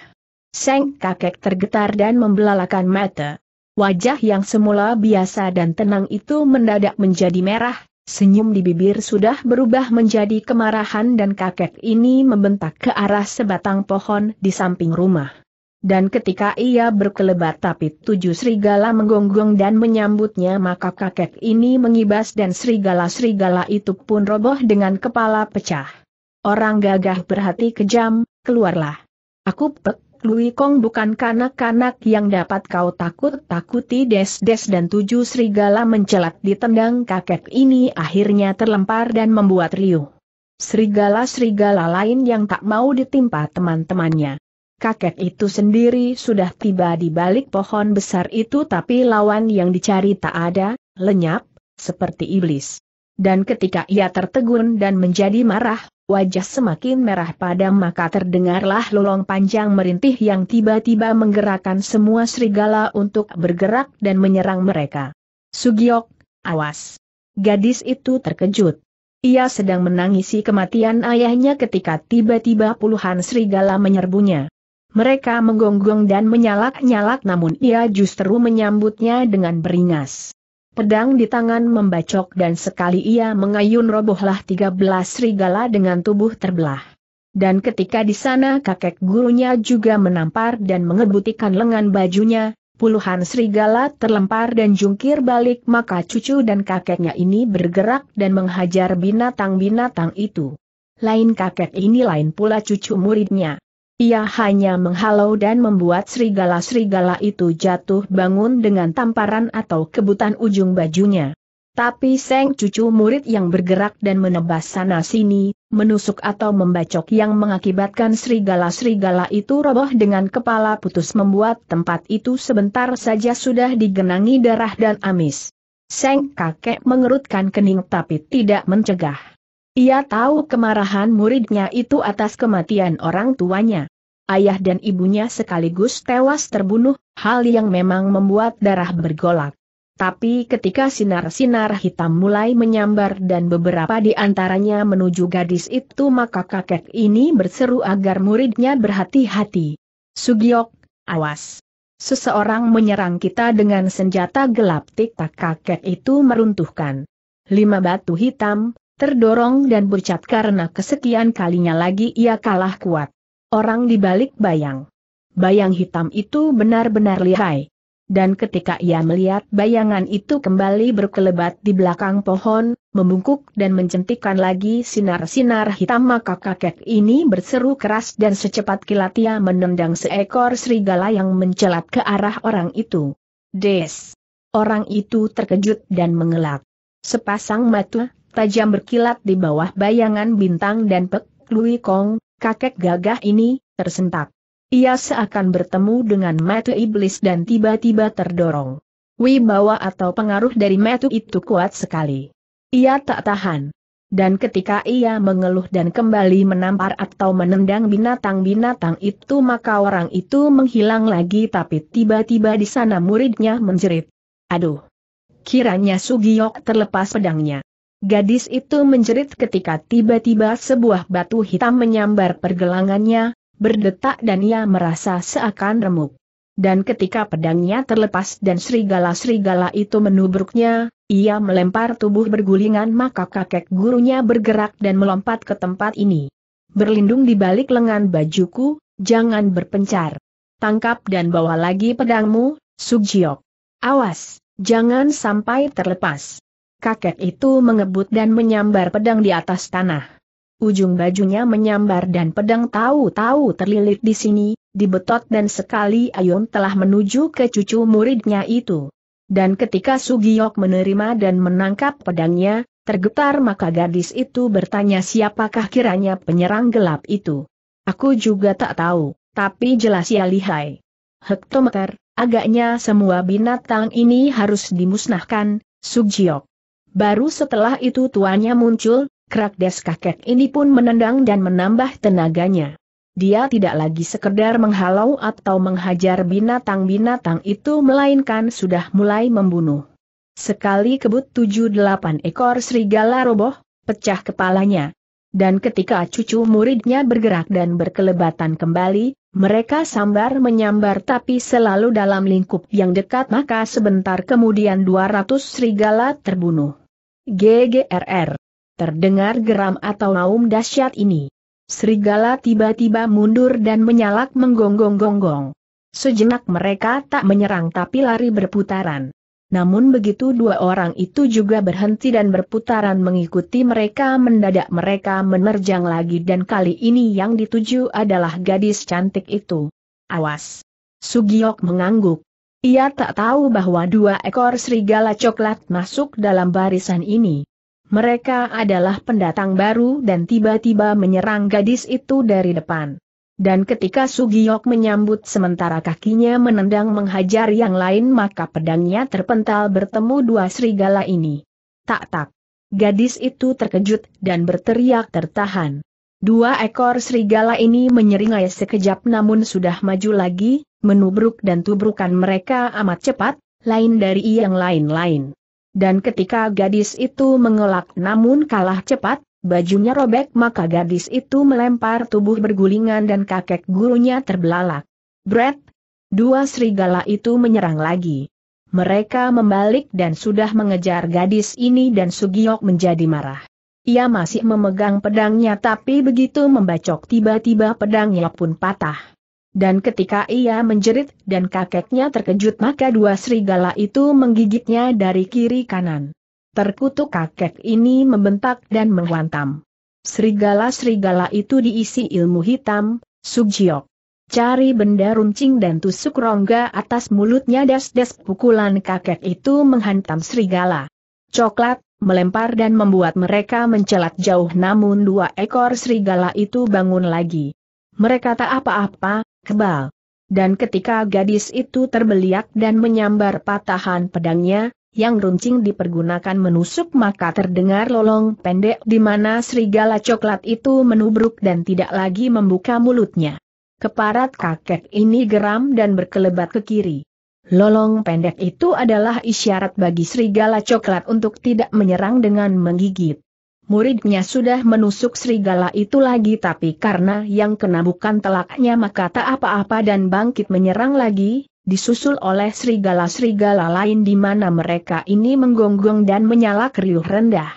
S1: Seng kakek tergetar dan membelalakan mata. Wajah yang semula biasa dan tenang itu mendadak menjadi merah, senyum di bibir sudah berubah menjadi kemarahan dan kakek ini membentak ke arah sebatang pohon di samping rumah dan ketika ia berkelebat tapi tujuh serigala menggonggong dan menyambutnya maka kakek ini mengibas dan serigala-serigala itu pun roboh dengan kepala pecah. Orang gagah berhati kejam, keluarlah. Aku pek, Lui Kong bukan kanak-kanak yang dapat kau takut-takuti des-des dan tujuh serigala mencelat ditendang kakek ini akhirnya terlempar dan membuat riuh. Serigala-serigala lain yang tak mau ditimpa teman-temannya kakek itu sendiri sudah tiba di balik pohon besar itu tapi lawan yang dicari tak ada, lenyap, seperti iblis. Dan ketika ia tertegun dan menjadi marah, wajah semakin merah padam maka terdengarlah lolong panjang merintih yang tiba-tiba menggerakkan semua serigala untuk bergerak dan menyerang mereka. Sugiok, awas! Gadis itu terkejut. Ia sedang menangisi kematian ayahnya ketika tiba-tiba puluhan serigala menyerbunya. Mereka menggonggong dan menyalak-nyalak namun ia justru menyambutnya dengan beringas. Pedang di tangan membacok dan sekali ia mengayun robohlah 13 serigala dengan tubuh terbelah. Dan ketika di sana kakek gurunya juga menampar dan mengebutikan lengan bajunya, puluhan serigala terlempar dan jungkir balik maka cucu dan kakeknya ini bergerak dan menghajar binatang-binatang itu. Lain kakek ini lain pula cucu muridnya. Ia hanya menghalau dan membuat serigala-serigala itu jatuh bangun dengan tamparan atau kebutan ujung bajunya. Tapi Seng cucu murid yang bergerak dan menebas sana-sini, menusuk atau membacok yang mengakibatkan serigala-serigala itu roboh dengan kepala putus membuat tempat itu sebentar saja sudah digenangi darah dan amis. Seng kakek mengerutkan kening tapi tidak mencegah. Ia tahu kemarahan muridnya itu atas kematian orang tuanya. Ayah dan ibunya sekaligus tewas terbunuh, hal yang memang membuat darah bergolak. Tapi ketika sinar-sinar hitam mulai menyambar dan beberapa di antaranya menuju gadis itu maka kakek ini berseru agar muridnya berhati-hati. Sugiok, awas! Seseorang menyerang kita dengan senjata gelap tik tak kakek itu meruntuhkan. Lima batu hitam, terdorong dan bercat karena kesekian kalinya lagi ia kalah kuat. Orang di balik bayang. Bayang hitam itu benar-benar lihai. Dan ketika ia melihat bayangan itu kembali berkelebat di belakang pohon, membungkuk dan mencentikkan lagi sinar-sinar hitam maka kakek ini berseru keras dan secepat kilat ia menendang seekor serigala yang mencelat ke arah orang itu. Des! Orang itu terkejut dan mengelak. Sepasang mata, tajam berkilat di bawah bayangan bintang dan Pek Lui Kong, kakek gagah ini, tersentak. Ia seakan bertemu dengan metu iblis dan tiba-tiba terdorong. Wibawa atau pengaruh dari metu itu kuat sekali. Ia tak tahan. Dan ketika ia mengeluh dan kembali menampar atau menendang binatang-binatang itu maka orang itu menghilang lagi tapi tiba-tiba di sana muridnya menjerit. Aduh! Kiranya Sugiyok terlepas pedangnya. Gadis itu menjerit ketika tiba-tiba sebuah batu hitam menyambar pergelangannya, berdetak dan ia merasa seakan remuk. Dan ketika pedangnya terlepas dan serigala-serigala itu menubruknya, ia melempar tubuh bergulingan maka kakek gurunya bergerak dan melompat ke tempat ini. Berlindung di balik lengan bajuku, jangan berpencar. Tangkap dan bawa lagi pedangmu, Sugjiok. Awas, jangan sampai terlepas kakek itu mengebut dan menyambar pedang di atas tanah. Ujung bajunya menyambar dan pedang tahu-tahu terlilit di sini, dibetot dan sekali Ayun telah menuju ke cucu muridnya itu. Dan ketika Sugiyok menerima dan menangkap pedangnya, tergetar maka gadis itu bertanya siapakah kiranya penyerang gelap itu. Aku juga tak tahu, tapi jelas ya lihai. Hektometer, agaknya semua binatang ini harus dimusnahkan, Sugiyok. Baru setelah itu tuannya muncul, des kakek ini pun menendang dan menambah tenaganya. Dia tidak lagi sekedar menghalau atau menghajar binatang-binatang itu melainkan sudah mulai membunuh. Sekali kebut tujuh delapan ekor serigala roboh, pecah kepalanya. Dan ketika cucu muridnya bergerak dan berkelebatan kembali, mereka sambar menyambar tapi selalu dalam lingkup yang dekat maka sebentar kemudian 200 serigala terbunuh. GGRR. Terdengar geram atau naum dahsyat ini. Serigala tiba-tiba mundur dan menyalak menggonggong-gonggong. Sejenak mereka tak menyerang tapi lari berputaran. Namun begitu dua orang itu juga berhenti dan berputaran mengikuti mereka mendadak mereka menerjang lagi dan kali ini yang dituju adalah gadis cantik itu. Awas! Sugiok mengangguk. Ia tak tahu bahwa dua ekor serigala coklat masuk dalam barisan ini. Mereka adalah pendatang baru dan tiba-tiba menyerang gadis itu dari depan. Dan ketika Sugiyok menyambut sementara kakinya menendang menghajar yang lain maka pedangnya terpental bertemu dua serigala ini. Tak-tak. Gadis itu terkejut dan berteriak tertahan. Dua ekor serigala ini menyeringai sekejap namun sudah maju lagi, menubruk dan tubrukan mereka amat cepat, lain dari yang lain-lain. Dan ketika gadis itu mengelak namun kalah cepat, Bajunya robek maka gadis itu melempar tubuh bergulingan dan kakek gurunya terbelalak. Brett! Dua serigala itu menyerang lagi. Mereka membalik dan sudah mengejar gadis ini dan Sugiok menjadi marah. Ia masih memegang pedangnya tapi begitu membacok tiba-tiba pedangnya pun patah. Dan ketika ia menjerit dan kakeknya terkejut maka dua serigala itu menggigitnya dari kiri kanan. Terkutuk kakek ini membentak dan menghantam. Serigala-serigala itu diisi ilmu hitam, subjiok. Cari benda runcing dan tusuk rongga atas mulutnya das-das pukulan kakek itu menghantam serigala. Coklat, melempar dan membuat mereka mencelat jauh namun dua ekor serigala itu bangun lagi. Mereka tak apa-apa, kebal. Dan ketika gadis itu terbeliak dan menyambar patahan pedangnya, yang runcing dipergunakan menusuk maka terdengar lolong pendek di mana serigala coklat itu menubruk dan tidak lagi membuka mulutnya. Keparat kakek ini geram dan berkelebat ke kiri. Lolong pendek itu adalah isyarat bagi serigala coklat untuk tidak menyerang dengan menggigit. Muridnya sudah menusuk serigala itu lagi tapi karena yang kena bukan telaknya maka tak apa-apa dan bangkit menyerang lagi, disusul oleh serigala-serigala lain di mana mereka ini menggonggong dan menyala riuh rendah.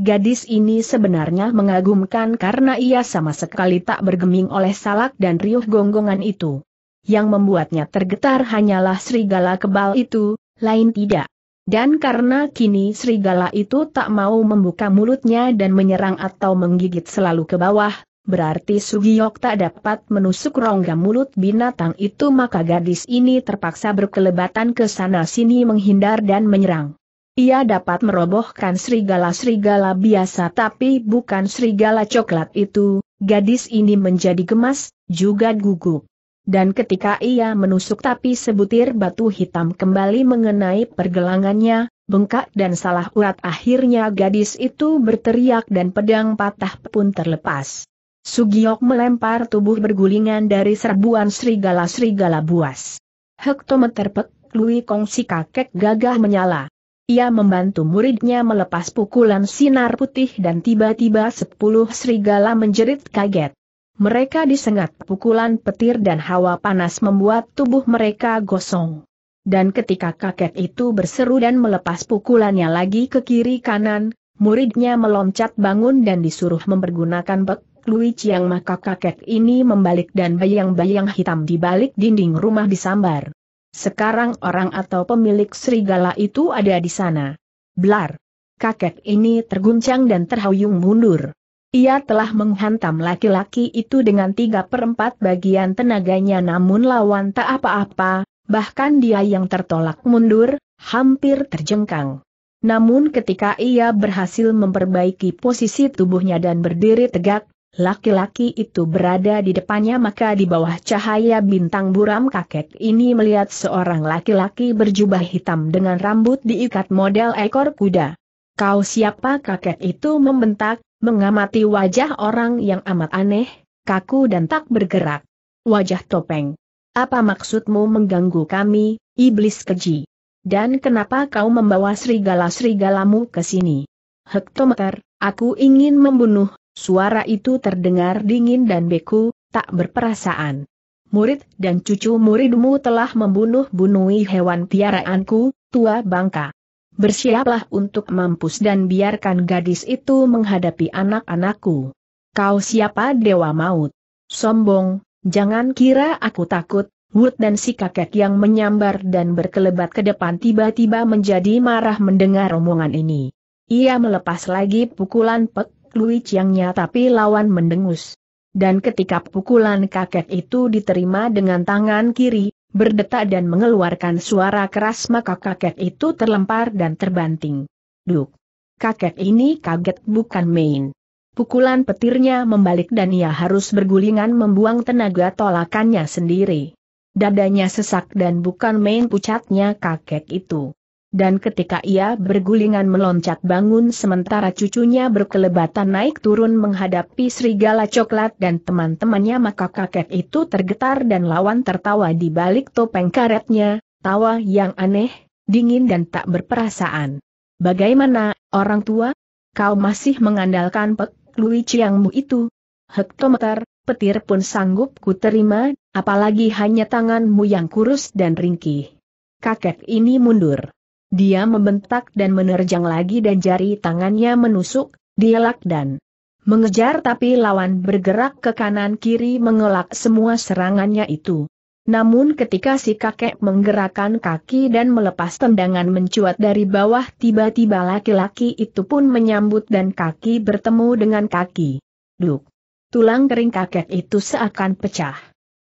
S1: Gadis ini sebenarnya mengagumkan karena ia sama sekali tak bergeming oleh salak dan riuh gonggongan itu. Yang membuatnya tergetar hanyalah serigala kebal itu, lain tidak. Dan karena kini serigala itu tak mau membuka mulutnya dan menyerang atau menggigit selalu ke bawah, berarti Sugiyok tak dapat menusuk rongga mulut binatang itu maka gadis ini terpaksa berkelebatan ke sana sini menghindar dan menyerang. Ia dapat merobohkan serigala-serigala biasa tapi bukan serigala coklat itu, gadis ini menjadi gemas, juga gugup. Dan ketika ia menusuk tapi sebutir batu hitam kembali mengenai pergelangannya, bengkak dan salah urat akhirnya gadis itu berteriak dan pedang patah pun terlepas. Sugiok melempar tubuh bergulingan dari serbuan serigala-serigala buas. Hektometer Pek Lui Kong si kakek gagah menyala. Ia membantu muridnya melepas pukulan sinar putih dan tiba-tiba sepuluh serigala menjerit kaget. Mereka disengat pukulan petir dan hawa panas membuat tubuh mereka gosong. Dan ketika kakek itu berseru dan melepas pukulannya lagi ke kiri kanan, muridnya meloncat bangun dan disuruh mempergunakan bek Lui Chiang maka kakek ini membalik dan bayang-bayang hitam di balik dinding rumah disambar. Sekarang orang atau pemilik serigala itu ada di sana. Blar. Kakek ini terguncang dan terhuyung mundur. Ia telah menghantam laki-laki itu dengan tiga perempat bagian tenaganya namun lawan tak apa-apa, bahkan dia yang tertolak mundur, hampir terjengkang. Namun ketika ia berhasil memperbaiki posisi tubuhnya dan berdiri tegak, Laki-laki itu berada di depannya maka di bawah cahaya bintang buram kakek ini melihat seorang laki-laki berjubah hitam dengan rambut diikat model ekor kuda. Kau siapa kakek itu membentak, mengamati wajah orang yang amat aneh, kaku dan tak bergerak. Wajah topeng. Apa maksudmu mengganggu kami, iblis keji? Dan kenapa kau membawa serigala-serigalamu ke sini? Hektometer, aku ingin membunuh Suara itu terdengar dingin dan beku, tak berperasaan. Murid dan cucu muridmu telah membunuh-bunuhi hewan piaraanku, tua bangka. Bersiaplah untuk mampus dan biarkan gadis itu menghadapi anak-anakku. Kau siapa dewa maut? Sombong, jangan kira aku takut, Wood dan si kakek yang menyambar dan berkelebat ke depan tiba-tiba menjadi marah mendengar omongan ini. Ia melepas lagi pukulan pek, Lui Chiangnya tapi lawan mendengus. Dan ketika pukulan kakek itu diterima dengan tangan kiri, berdetak dan mengeluarkan suara keras maka kakek itu terlempar dan terbanting. Duk! Kakek ini kaget bukan main. Pukulan petirnya membalik dan ia harus bergulingan membuang tenaga tolakannya sendiri. Dadanya sesak dan bukan main pucatnya kakek itu dan ketika ia bergulingan meloncat bangun sementara cucunya berkelebatan naik turun menghadapi serigala coklat dan teman-temannya maka kakek itu tergetar dan lawan tertawa di balik topeng karetnya, tawa yang aneh, dingin dan tak berperasaan. Bagaimana, orang tua? Kau masih mengandalkan pek Lui ciangmu itu? Hektometer, petir pun sanggup ku terima, apalagi hanya tanganmu yang kurus dan ringkih. Kakek ini mundur. Dia membentak dan menerjang lagi dan jari tangannya menusuk, dielak dan mengejar tapi lawan bergerak ke kanan-kiri mengelak semua serangannya itu. Namun ketika si kakek menggerakkan kaki dan melepas tendangan mencuat dari bawah tiba-tiba laki-laki itu pun menyambut dan kaki bertemu dengan kaki. Duk! Tulang kering kakek itu seakan pecah.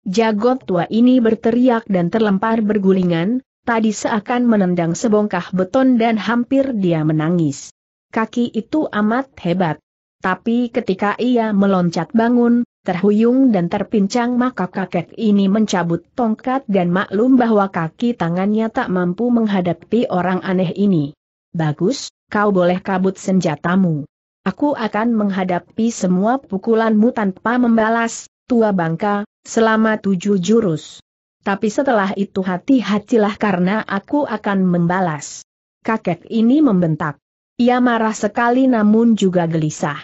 S1: Jagot tua ini berteriak dan terlempar bergulingan, tadi seakan menendang sebongkah beton dan hampir dia menangis. Kaki itu amat hebat. Tapi ketika ia meloncat bangun, terhuyung dan terpincang maka kakek ini mencabut tongkat dan maklum bahwa kaki tangannya tak mampu menghadapi orang aneh ini. Bagus, kau boleh kabut senjatamu. Aku akan menghadapi semua pukulanmu tanpa membalas, tua bangka, selama tujuh jurus. Tapi setelah itu hati-hatilah karena aku akan membalas. Kakek ini membentak. Ia marah sekali namun juga gelisah.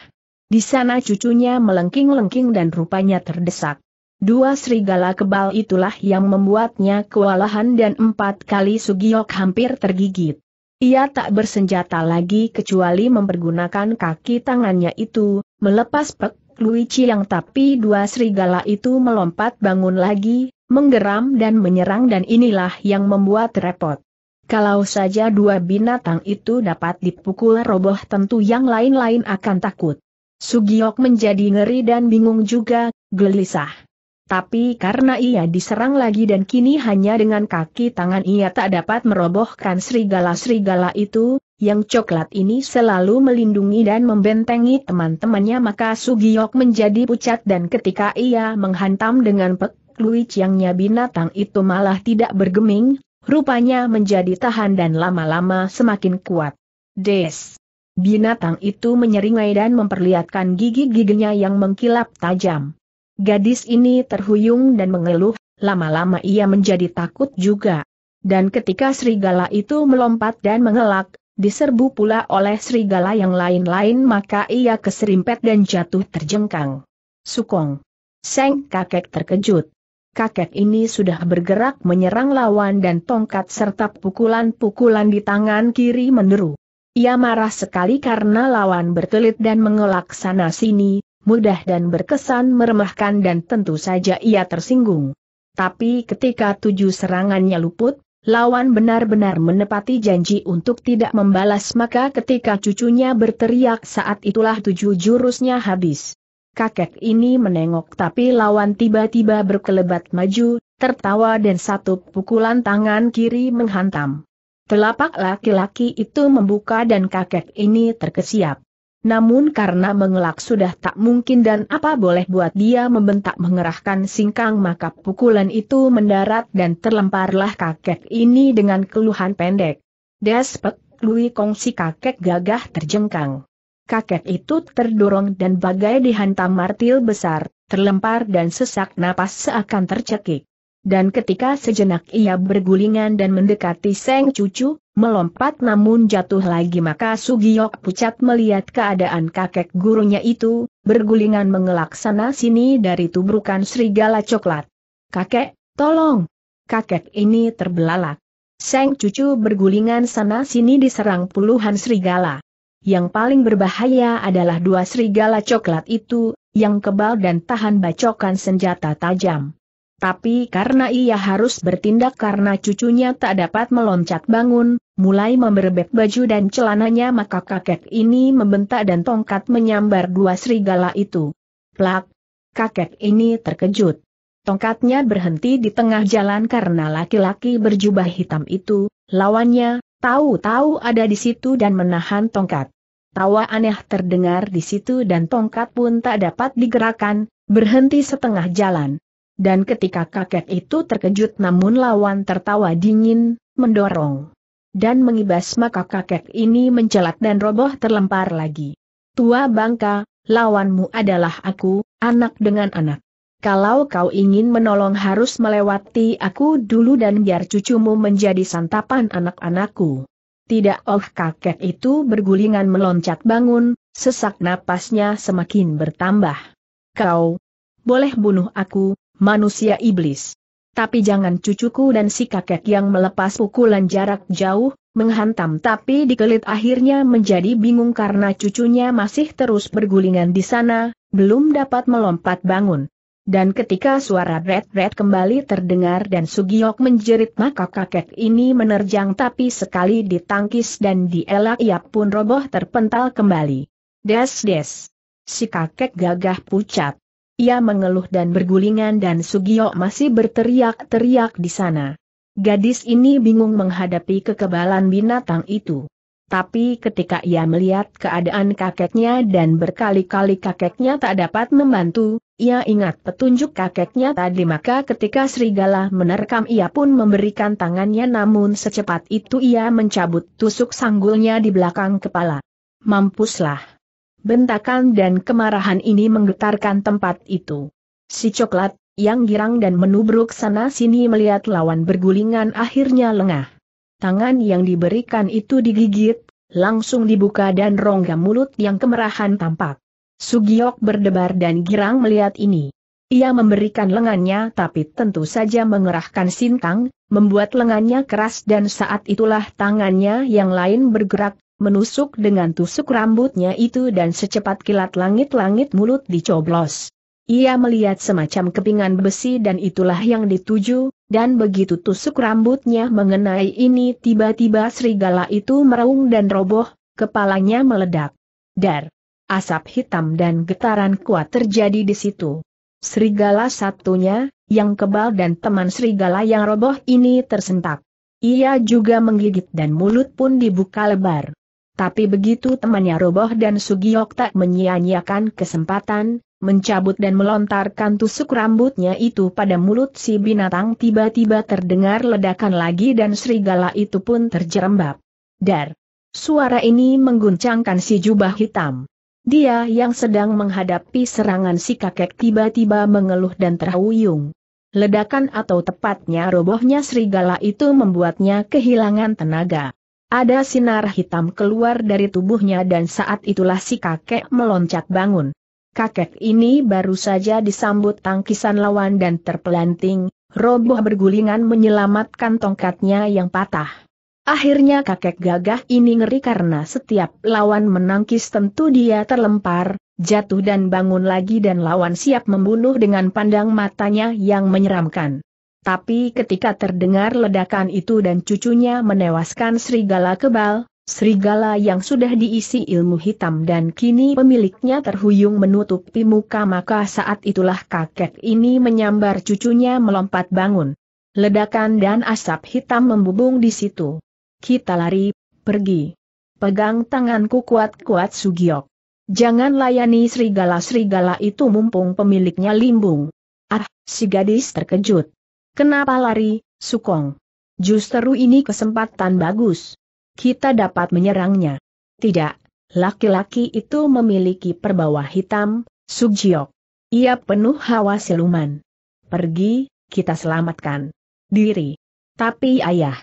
S1: Di sana cucunya melengking-lengking dan rupanya terdesak. Dua serigala kebal itulah yang membuatnya kewalahan dan empat kali Sugiyok hampir tergigit. Ia tak bersenjata lagi kecuali mempergunakan kaki tangannya itu, melepas pek Luici yang tapi dua serigala itu melompat bangun lagi, menggeram dan menyerang dan inilah yang membuat repot. Kalau saja dua binatang itu dapat dipukul roboh tentu yang lain-lain akan takut. Sugiok menjadi ngeri dan bingung juga, gelisah. Tapi karena ia diserang lagi dan kini hanya dengan kaki tangan ia tak dapat merobohkan serigala-serigala itu, yang coklat ini selalu melindungi dan membentengi teman-temannya maka Sugiok menjadi pucat dan ketika ia menghantam dengan pek, Lui Chiangnya binatang itu malah tidak bergeming, rupanya menjadi tahan dan lama-lama semakin kuat. Des! Binatang itu menyeringai dan memperlihatkan gigi-giginya yang mengkilap tajam. Gadis ini terhuyung dan mengeluh, lama-lama ia menjadi takut juga. Dan ketika serigala itu melompat dan mengelak, diserbu pula oleh serigala yang lain-lain maka ia keserimpet dan jatuh terjengkang. Sukong. Seng kakek terkejut kakek ini sudah bergerak menyerang lawan dan tongkat serta pukulan-pukulan di tangan kiri meneru. Ia marah sekali karena lawan bertelit dan mengelak sana-sini, mudah dan berkesan meremahkan dan tentu saja ia tersinggung. Tapi ketika tujuh serangannya luput, lawan benar-benar menepati janji untuk tidak membalas maka ketika cucunya berteriak saat itulah tujuh jurusnya habis kakek ini menengok tapi lawan tiba-tiba berkelebat maju, tertawa dan satu pukulan tangan kiri menghantam. Telapak laki-laki itu membuka dan kakek ini terkesiap. Namun karena mengelak sudah tak mungkin dan apa boleh buat dia membentak mengerahkan singkang maka pukulan itu mendarat dan terlemparlah kakek ini dengan keluhan pendek. Despek, Lui Kong si kakek gagah terjengkang kakek itu terdorong dan bagai dihantam martil besar, terlempar dan sesak napas seakan tercekik. Dan ketika sejenak ia bergulingan dan mendekati Seng Cucu, melompat namun jatuh lagi maka Sugiyok pucat melihat keadaan kakek gurunya itu, bergulingan mengelak sana sini dari tubrukan serigala coklat. Kakek, tolong! Kakek ini terbelalak. Seng Cucu bergulingan sana sini diserang puluhan serigala. Yang paling berbahaya adalah dua serigala coklat itu, yang kebal dan tahan bacokan senjata tajam. Tapi karena ia harus bertindak karena cucunya tak dapat meloncat bangun, mulai memberbek baju dan celananya maka kakek ini membentak dan tongkat menyambar dua serigala itu. Plak! Kakek ini terkejut. Tongkatnya berhenti di tengah jalan karena laki-laki berjubah hitam itu, lawannya, Tahu-tahu ada di situ dan menahan tongkat. Tawa aneh terdengar di situ dan tongkat pun tak dapat digerakkan, berhenti setengah jalan. Dan ketika kakek itu terkejut namun lawan tertawa dingin, mendorong. Dan mengibas maka kakek ini mencelat dan roboh terlempar lagi. Tua bangka, lawanmu adalah aku, anak dengan anak kalau kau ingin menolong harus melewati aku dulu dan biar cucumu menjadi santapan anak-anakku. Tidak oh kakek itu bergulingan meloncat bangun, sesak napasnya semakin bertambah. Kau, boleh bunuh aku, manusia iblis. Tapi jangan cucuku dan si kakek yang melepas pukulan jarak jauh, menghantam tapi dikelit akhirnya menjadi bingung karena cucunya masih terus bergulingan di sana, belum dapat melompat bangun. Dan ketika suara red-red kembali terdengar dan Sugiok menjerit maka kakek ini menerjang tapi sekali ditangkis dan dielak ia pun roboh terpental kembali. Des-des. Si kakek gagah pucat. Ia mengeluh dan bergulingan dan Sugiok masih berteriak-teriak di sana. Gadis ini bingung menghadapi kekebalan binatang itu. Tapi ketika ia melihat keadaan kakeknya dan berkali-kali kakeknya tak dapat membantu, ia ingat petunjuk kakeknya tadi maka ketika serigala menerkam ia pun memberikan tangannya namun secepat itu ia mencabut tusuk sanggulnya di belakang kepala. Mampuslah! Bentakan dan kemarahan ini menggetarkan tempat itu. Si coklat, yang girang dan menubruk sana-sini melihat lawan bergulingan akhirnya lengah. Tangan yang diberikan itu digigit, langsung dibuka dan rongga mulut yang kemerahan tampak. Sugiok berdebar dan girang melihat ini. Ia memberikan lengannya tapi tentu saja mengerahkan sintang, membuat lengannya keras dan saat itulah tangannya yang lain bergerak, menusuk dengan tusuk rambutnya itu dan secepat kilat langit-langit mulut dicoblos. Ia melihat semacam kepingan besi dan itulah yang dituju, dan begitu tusuk rambutnya mengenai ini tiba-tiba serigala itu meraung dan roboh, kepalanya meledak. Dar! Asap hitam dan getaran kuat terjadi di situ. Serigala satunya, yang kebal dan teman serigala yang roboh ini tersentak. Ia juga menggigit dan mulut pun dibuka lebar. Tapi begitu temannya roboh dan Sugiyok tak menyia-nyiakan kesempatan, mencabut dan melontarkan tusuk rambutnya itu pada mulut si binatang tiba-tiba terdengar ledakan lagi dan serigala itu pun terjerembab. Dar! Suara ini mengguncangkan si jubah hitam. Dia yang sedang menghadapi serangan si kakek tiba-tiba mengeluh dan terhuyung. Ledakan atau tepatnya robohnya serigala itu membuatnya kehilangan tenaga. Ada sinar hitam keluar dari tubuhnya dan saat itulah si kakek meloncat bangun kakek ini baru saja disambut tangkisan lawan dan terpelanting, roboh bergulingan menyelamatkan tongkatnya yang patah. Akhirnya kakek gagah ini ngeri karena setiap lawan menangkis tentu dia terlempar, jatuh dan bangun lagi dan lawan siap membunuh dengan pandang matanya yang menyeramkan. Tapi ketika terdengar ledakan itu dan cucunya menewaskan serigala kebal, Serigala yang sudah diisi ilmu hitam dan kini pemiliknya terhuyung menutupi muka maka saat itulah kakek ini menyambar cucunya melompat bangun. Ledakan dan asap hitam membubung di situ. Kita lari, pergi. Pegang tanganku kuat-kuat Sugiok. Jangan layani serigala-serigala itu mumpung pemiliknya limbung. Ah, si gadis terkejut. Kenapa lari, Sukong? Justru ini kesempatan bagus kita dapat menyerangnya. Tidak, laki-laki itu memiliki perbawa hitam, Sugjiok. Ia penuh hawa siluman. Pergi, kita selamatkan diri. Tapi ayah.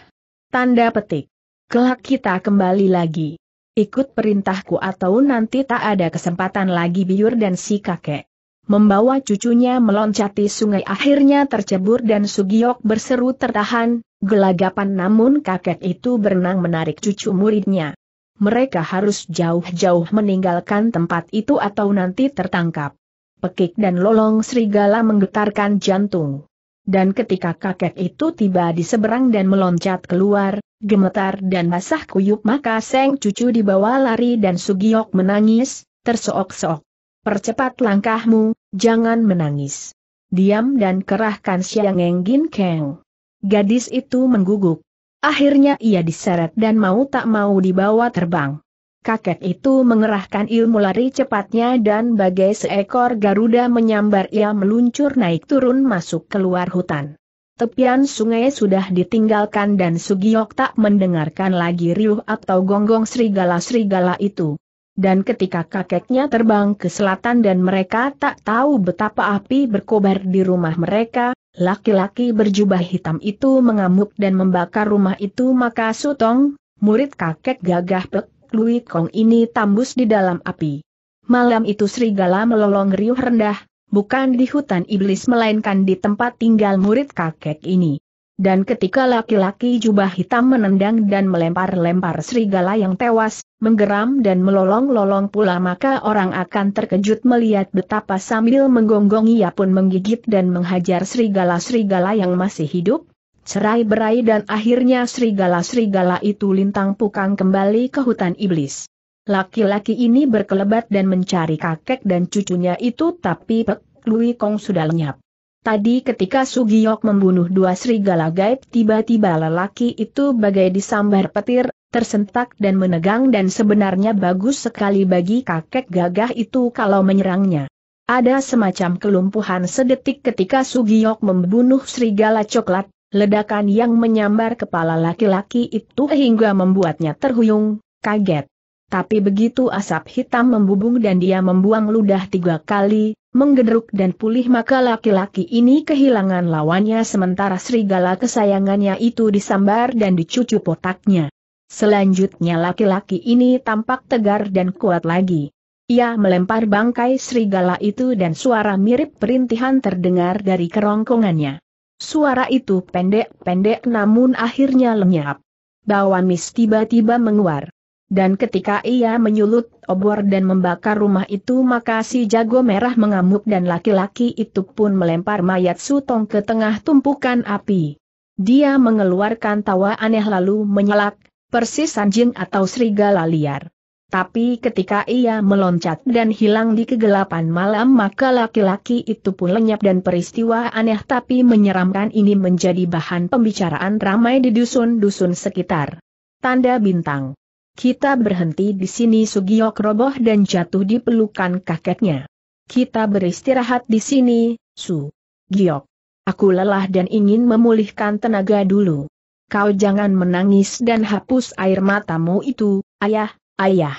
S1: Tanda petik. Kelak kita kembali lagi. Ikut perintahku atau nanti tak ada kesempatan lagi biur dan si kakek membawa cucunya meloncati sungai akhirnya tercebur dan Sugiok berseru tertahan, gelagapan namun kakek itu berenang menarik cucu muridnya. Mereka harus jauh-jauh meninggalkan tempat itu atau nanti tertangkap. Pekik dan lolong serigala menggetarkan jantung. Dan ketika kakek itu tiba di seberang dan meloncat keluar, gemetar dan basah kuyup maka Seng cucu dibawa lari dan Sugiok menangis, tersook-sook. Percepat langkahmu, jangan menangis. Diam dan kerahkan Siang Enggin Keng. Gadis itu mengguguk. Akhirnya ia diseret dan mau tak mau dibawa terbang. Kakek itu mengerahkan ilmu lari cepatnya dan bagai seekor Garuda menyambar ia meluncur naik turun masuk keluar hutan. Tepian sungai sudah ditinggalkan dan Sugiyok tak mendengarkan lagi riuh atau gonggong serigala-serigala itu dan ketika kakeknya terbang ke selatan dan mereka tak tahu betapa api berkobar di rumah mereka, laki-laki berjubah hitam itu mengamuk dan membakar rumah itu maka Sutong, murid kakek gagah Pek Lui Kong ini tambus di dalam api. Malam itu serigala melolong riuh rendah, bukan di hutan iblis melainkan di tempat tinggal murid kakek ini. Dan ketika laki-laki jubah hitam menendang dan melempar-lempar serigala yang tewas, menggeram dan melolong-lolong pula maka orang akan terkejut melihat betapa sambil menggonggong ia pun menggigit dan menghajar serigala-serigala yang masih hidup, cerai berai dan akhirnya serigala-serigala itu lintang pukang kembali ke hutan iblis. Laki-laki ini berkelebat dan mencari kakek dan cucunya itu tapi Pek Lui Kong sudah lenyap. Tadi ketika Sugiyok membunuh dua serigala gaib tiba-tiba lelaki itu bagai disambar petir, tersentak dan menegang dan sebenarnya bagus sekali bagi kakek gagah itu kalau menyerangnya. Ada semacam kelumpuhan sedetik ketika Sugiyok membunuh serigala coklat, ledakan yang menyambar kepala laki-laki itu hingga membuatnya terhuyung, kaget. Tapi begitu asap hitam membubung dan dia membuang ludah tiga kali, menggedruk dan pulih maka laki-laki ini kehilangan lawannya sementara serigala kesayangannya itu disambar dan dicucu potaknya. Selanjutnya laki-laki ini tampak tegar dan kuat lagi. Ia melempar bangkai serigala itu dan suara mirip perintihan terdengar dari kerongkongannya. Suara itu pendek-pendek namun akhirnya lenyap. Bawamis tiba-tiba menguar. Dan ketika ia menyulut obor dan membakar rumah itu maka si jago merah mengamuk dan laki-laki itu pun melempar mayat sutong ke tengah tumpukan api. Dia mengeluarkan tawa aneh lalu menyelak, persis anjing atau serigala liar. Tapi ketika ia meloncat dan hilang di kegelapan malam maka laki-laki itu pun lenyap dan peristiwa aneh tapi menyeramkan ini menjadi bahan pembicaraan ramai di dusun-dusun sekitar. Tanda bintang kita berhenti di sini Sugiok roboh dan jatuh di pelukan kakeknya. Kita beristirahat di sini, Su. Giok. Aku lelah dan ingin memulihkan tenaga dulu. Kau jangan menangis dan hapus air matamu itu, ayah, ayah.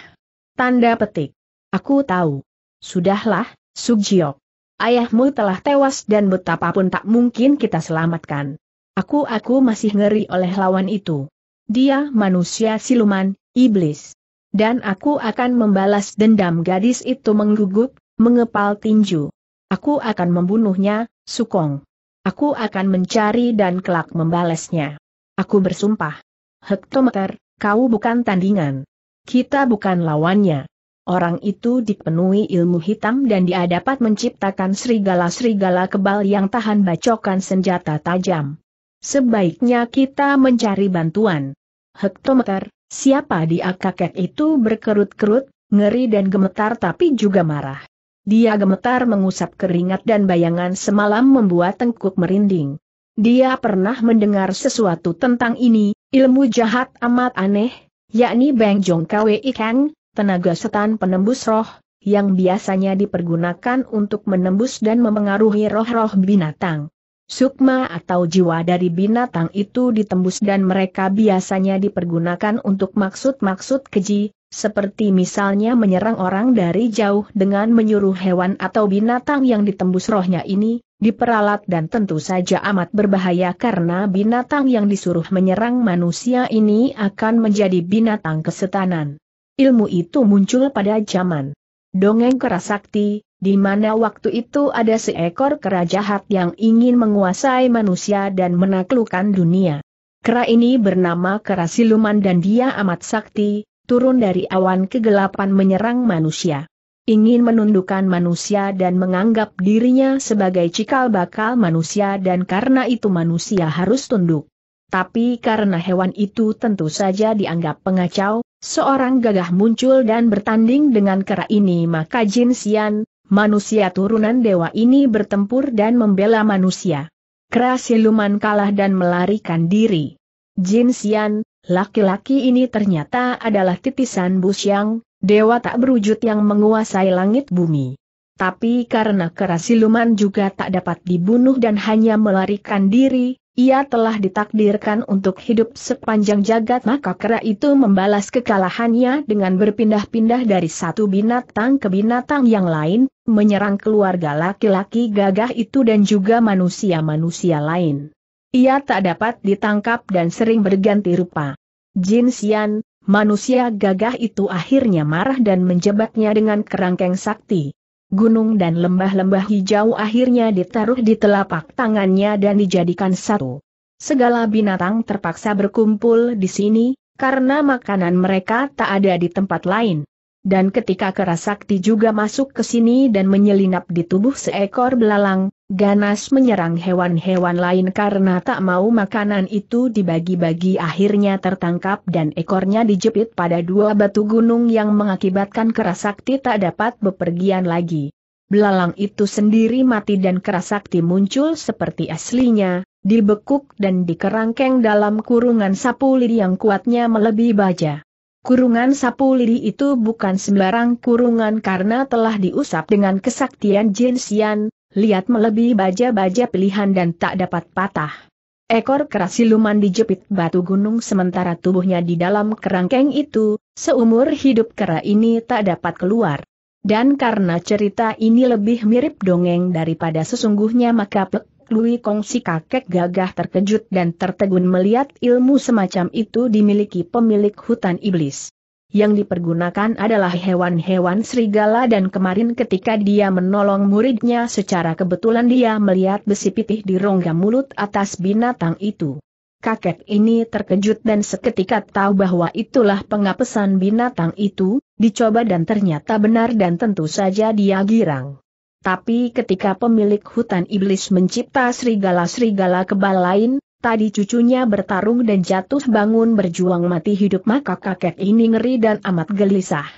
S1: Tanda petik. Aku tahu. Sudahlah, Sugiyok. Ayahmu telah tewas dan betapapun tak mungkin kita selamatkan. Aku-aku masih ngeri oleh lawan itu. Dia manusia siluman, iblis. Dan aku akan membalas dendam gadis itu menggugup, mengepal tinju. Aku akan membunuhnya, Sukong. Aku akan mencari dan kelak membalasnya. Aku bersumpah. Hektometer, kau bukan tandingan. Kita bukan lawannya. Orang itu dipenuhi ilmu hitam dan dia dapat menciptakan serigala-serigala kebal yang tahan bacokan senjata tajam. Sebaiknya kita mencari bantuan. Hektometer, Siapa dia kakek itu berkerut-kerut, ngeri dan gemetar tapi juga marah. Dia gemetar mengusap keringat dan bayangan semalam membuat tengkuk merinding. Dia pernah mendengar sesuatu tentang ini, ilmu jahat amat aneh, yakni Beng Jong Kwe Ikeng, tenaga setan penembus roh, yang biasanya dipergunakan untuk menembus dan memengaruhi roh-roh binatang. Sukma atau jiwa dari binatang itu ditembus dan mereka biasanya dipergunakan untuk maksud-maksud keji, seperti misalnya menyerang orang dari jauh dengan menyuruh hewan atau binatang yang ditembus rohnya ini, diperalat dan tentu saja amat berbahaya karena binatang yang disuruh menyerang manusia ini akan menjadi binatang kesetanan. Ilmu itu muncul pada zaman dongeng kerasakti, di mana waktu itu ada seekor kera jahat yang ingin menguasai manusia dan menaklukkan dunia. Kera ini bernama kera siluman dan dia amat sakti, turun dari awan kegelapan menyerang manusia. Ingin menundukkan manusia dan menganggap dirinya sebagai cikal bakal manusia dan karena itu manusia harus tunduk. Tapi karena hewan itu tentu saja dianggap pengacau, Seorang gagah muncul dan bertanding dengan kera ini maka Jin Xian, manusia turunan dewa ini bertempur dan membela manusia. Keras siluman kalah dan melarikan diri. Jin Xian, laki-laki ini ternyata adalah titisan Busyang, dewa tak berwujud yang menguasai langit bumi. Tapi karena Kerasiluman siluman juga tak dapat dibunuh dan hanya melarikan diri, ia telah ditakdirkan untuk hidup sepanjang jagat maka kera itu membalas kekalahannya dengan berpindah-pindah dari satu binatang ke binatang yang lain, menyerang keluarga laki-laki gagah itu dan juga manusia-manusia lain. Ia tak dapat ditangkap dan sering berganti rupa. Jin Xian, manusia gagah itu akhirnya marah dan menjebaknya dengan kerangkeng sakti. Gunung dan lembah-lembah hijau akhirnya ditaruh di telapak tangannya dan dijadikan satu. Segala binatang terpaksa berkumpul di sini, karena makanan mereka tak ada di tempat lain. Dan ketika Kerasakti juga masuk ke sini dan menyelinap di tubuh seekor belalang, ganas menyerang hewan-hewan lain karena tak mau makanan itu dibagi-bagi akhirnya tertangkap dan ekornya dijepit pada dua batu gunung yang mengakibatkan Kerasakti tak dapat bepergian lagi. Belalang itu sendiri mati dan Kerasakti muncul seperti aslinya, dibekuk dan dikerangkeng dalam kurungan sapu lidi yang kuatnya melebihi baja. Kurungan sapu lidi itu bukan sembarang kurungan karena telah diusap dengan kesaktian jinsian, lihat melebihi baja-baja pilihan dan tak dapat patah. Ekor keras siluman dijepit batu gunung sementara tubuhnya di dalam kerangkeng itu, seumur hidup kera ini tak dapat keluar. Dan karena cerita ini lebih mirip dongeng daripada sesungguhnya maka Pek Lui Kongsi kakek gagah terkejut dan tertegun melihat ilmu semacam itu dimiliki pemilik hutan iblis. Yang dipergunakan adalah hewan-hewan serigala dan kemarin ketika dia menolong muridnya secara kebetulan dia melihat besi pitih di rongga mulut atas binatang itu. Kakek ini terkejut dan seketika tahu bahwa itulah pengapesan binatang itu, dicoba dan ternyata benar dan tentu saja dia girang. Tapi ketika pemilik hutan iblis mencipta serigala-serigala kebal lain, tadi cucunya bertarung dan jatuh bangun berjuang mati hidup maka kakek ini ngeri dan amat gelisah.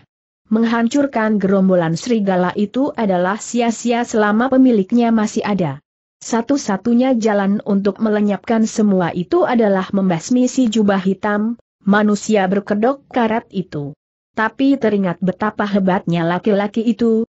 S1: Menghancurkan gerombolan serigala itu adalah sia-sia selama pemiliknya masih ada. Satu-satunya jalan untuk melenyapkan semua itu adalah membasmi si jubah hitam, manusia berkedok karat itu. Tapi teringat betapa hebatnya laki-laki itu,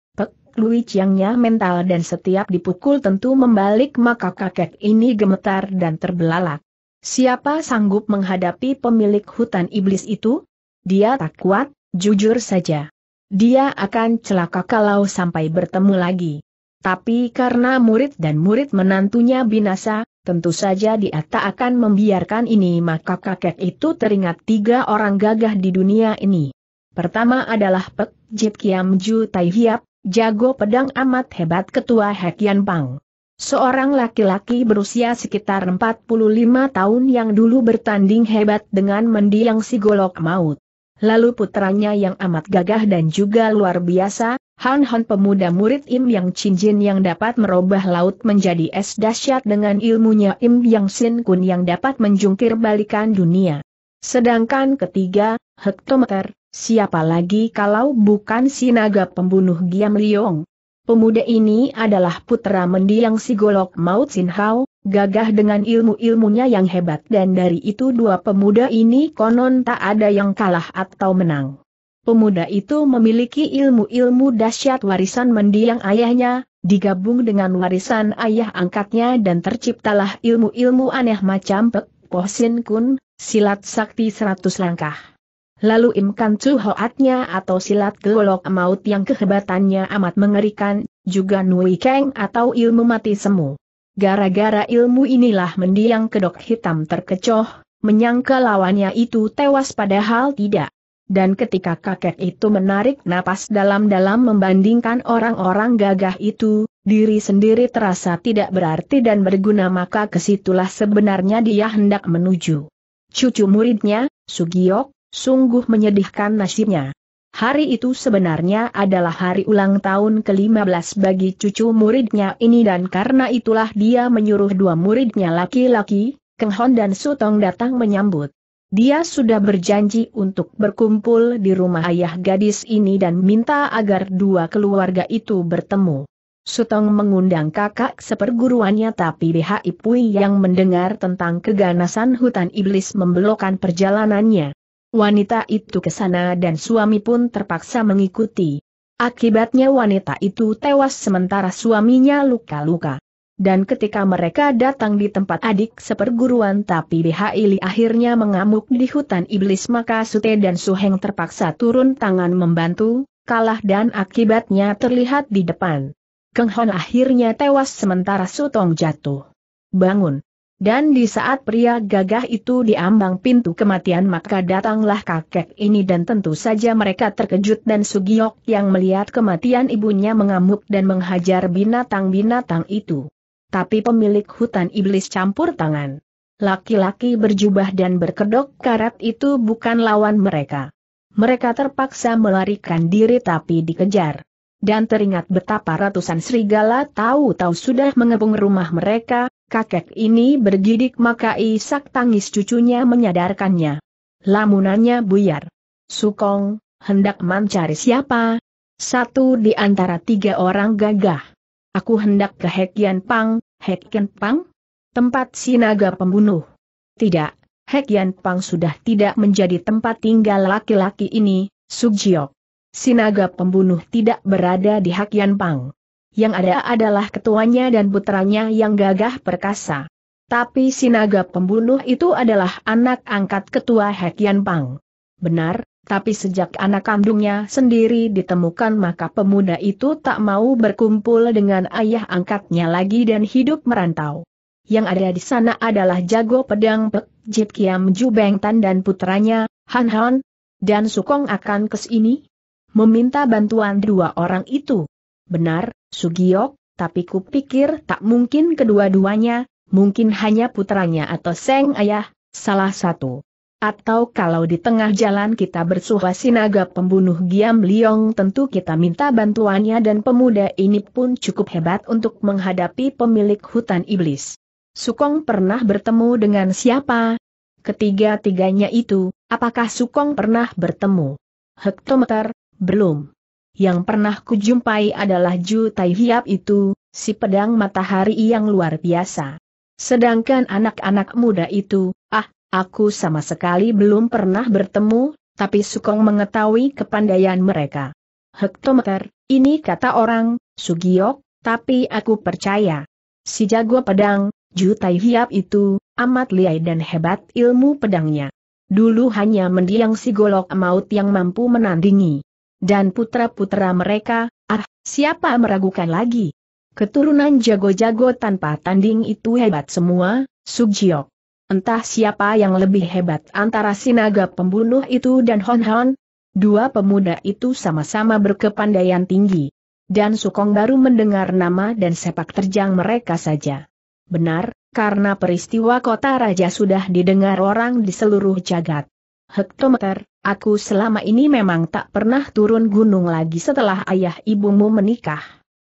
S1: Lui Chiangnya mental dan setiap dipukul tentu membalik maka kakek ini gemetar dan terbelalak. Siapa sanggup menghadapi pemilik hutan iblis itu? Dia tak kuat, jujur saja. Dia akan celaka kalau sampai bertemu lagi. Tapi karena murid dan murid menantunya binasa, tentu saja dia tak akan membiarkan ini maka kakek itu teringat tiga orang gagah di dunia ini. Pertama adalah Pek Jit Kiam Ju Tai Hiap, jago pedang amat hebat ketua Hekian Pang. Seorang laki-laki berusia sekitar 45 tahun yang dulu bertanding hebat dengan mendiang si golok maut. Lalu putranya yang amat gagah dan juga luar biasa, Han Han pemuda murid Im Yang Cincin yang dapat merubah laut menjadi es dahsyat dengan ilmunya Im Yang Sin Kun yang dapat menjungkir balikan dunia. Sedangkan ketiga, hektometer, Siapa lagi kalau bukan si naga pembunuh Giam Liong? Pemuda ini adalah putra mendiang si Golok Maut Sin Hao, gagah dengan ilmu-ilmunya yang hebat dan dari itu dua pemuda ini konon tak ada yang kalah atau menang. Pemuda itu memiliki ilmu-ilmu dahsyat warisan mendiang ayahnya, digabung dengan warisan ayah angkatnya dan terciptalah ilmu-ilmu aneh macam Pek, Poh Sin Kun, silat sakti seratus langkah. Lalu imkan cuhoatnya atau silat golok maut yang kehebatannya amat mengerikan, juga Nui Keng atau ilmu mati semu. Gara-gara ilmu inilah mendiang kedok hitam terkecoh, menyangka lawannya itu tewas padahal tidak. Dan ketika kakek itu menarik napas dalam-dalam membandingkan orang-orang gagah itu, diri sendiri terasa tidak berarti dan berguna maka kesitulah sebenarnya dia hendak menuju. Cucu muridnya, Sugiok, Sungguh menyedihkan nasibnya. Hari itu sebenarnya adalah hari ulang tahun ke-15 bagi cucu muridnya ini dan karena itulah dia menyuruh dua muridnya laki-laki, Keng Hon dan Sutong datang menyambut. Dia sudah berjanji untuk berkumpul di rumah ayah gadis ini dan minta agar dua keluarga itu bertemu. Sutong mengundang kakak seperguruannya tapi BHI Pui yang mendengar tentang keganasan hutan iblis membelokkan perjalanannya wanita itu ke sana dan suami pun terpaksa mengikuti. Akibatnya wanita itu tewas sementara suaminya luka-luka. Dan ketika mereka datang di tempat adik seperguruan tapi BHI akhirnya mengamuk di hutan iblis maka Sute dan Suheng terpaksa turun tangan membantu, kalah dan akibatnya terlihat di depan. Keng Hon akhirnya tewas sementara Sutong jatuh. Bangun, dan di saat pria gagah itu diambang pintu kematian maka datanglah kakek ini dan tentu saja mereka terkejut dan sugiok yang melihat kematian ibunya mengamuk dan menghajar binatang-binatang itu. Tapi pemilik hutan iblis campur tangan. Laki-laki berjubah dan berkedok karat itu bukan lawan mereka. Mereka terpaksa melarikan diri tapi dikejar dan teringat betapa ratusan serigala tahu-tahu sudah mengepung rumah mereka, kakek ini bergidik maka isak tangis cucunya menyadarkannya. Lamunannya buyar. Sukong, hendak mencari siapa? Satu di antara tiga orang gagah. Aku hendak ke Hekian Pang, Hekian Pang? Tempat sinaga pembunuh. Tidak, Hekian Pang sudah tidak menjadi tempat tinggal laki-laki ini, Sugjiok. Sinaga pembunuh tidak berada di Hekian Pang yang ada adalah ketuanya dan putranya yang gagah perkasa. Tapi si naga pembunuh itu adalah anak angkat ketua Hekian Pang. Benar, tapi sejak anak kandungnya sendiri ditemukan maka pemuda itu tak mau berkumpul dengan ayah angkatnya lagi dan hidup merantau. Yang ada di sana adalah jago pedang Pek Jit Kiam Ju Bengtan dan putranya, Han Han, dan Sukong akan kesini, meminta bantuan dua orang itu. Benar, Sugiok, tapi kupikir tak mungkin kedua-duanya, mungkin hanya putranya atau Seng Ayah, salah satu. Atau kalau di tengah jalan kita bersuha sinaga pembunuh Giam Liong tentu kita minta bantuannya dan pemuda ini pun cukup hebat untuk menghadapi pemilik hutan iblis. Sukong pernah bertemu dengan siapa? Ketiga-tiganya itu, apakah Sukong pernah bertemu? Hektometer, belum yang pernah kujumpai adalah Ju Tai Hiap itu, si pedang matahari yang luar biasa. Sedangkan anak-anak muda itu, ah, aku sama sekali belum pernah bertemu, tapi Sukong mengetahui kepandaian mereka. Hektometer, ini kata orang, Sugiok, tapi aku percaya. Si jago pedang, Ju Tai Hiap itu, amat liai dan hebat ilmu pedangnya. Dulu hanya mendiang si golok maut yang mampu menandingi dan putra-putra mereka, ah, siapa meragukan lagi? Keturunan jago-jago tanpa tanding itu hebat semua, Sugjiok. Entah siapa yang lebih hebat antara sinaga pembunuh itu dan Hon Hon, dua pemuda itu sama-sama berkepandaian tinggi. Dan Sukong baru mendengar nama dan sepak terjang mereka saja. Benar, karena peristiwa kota raja sudah didengar orang di seluruh jagat hektometer, aku selama ini memang tak pernah turun gunung lagi setelah ayah ibumu menikah.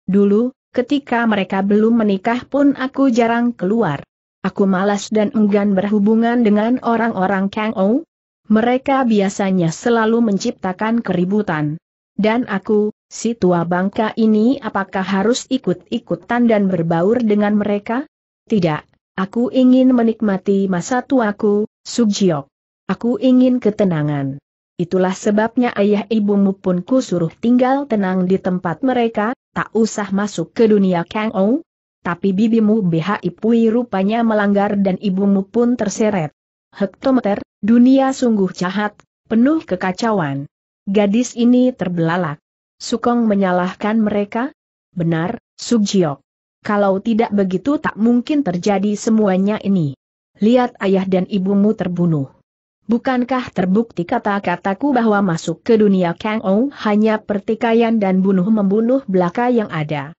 S1: Dulu, ketika mereka belum menikah pun aku jarang keluar. Aku malas dan enggan berhubungan dengan orang-orang Kang Ou. Mereka biasanya selalu menciptakan keributan. Dan aku, si tua bangka ini apakah harus ikut-ikutan dan berbaur dengan mereka? Tidak, aku ingin menikmati masa tuaku, Sugjiok. Aku ingin ketenangan. Itulah sebabnya ayah ibumu pun ku suruh tinggal tenang di tempat mereka, tak usah masuk ke dunia Kang Ou. Tapi bibimu BHI Pui rupanya melanggar dan ibumu pun terseret. Hektometer, dunia sungguh jahat, penuh kekacauan. Gadis ini terbelalak. Sukong menyalahkan mereka? Benar, Sugjiok. Kalau tidak begitu tak mungkin terjadi semuanya ini. Lihat ayah dan ibumu terbunuh. Bukankah terbukti kata-kataku bahwa masuk ke dunia Kang Ong hanya pertikaian dan bunuh-membunuh belaka yang ada?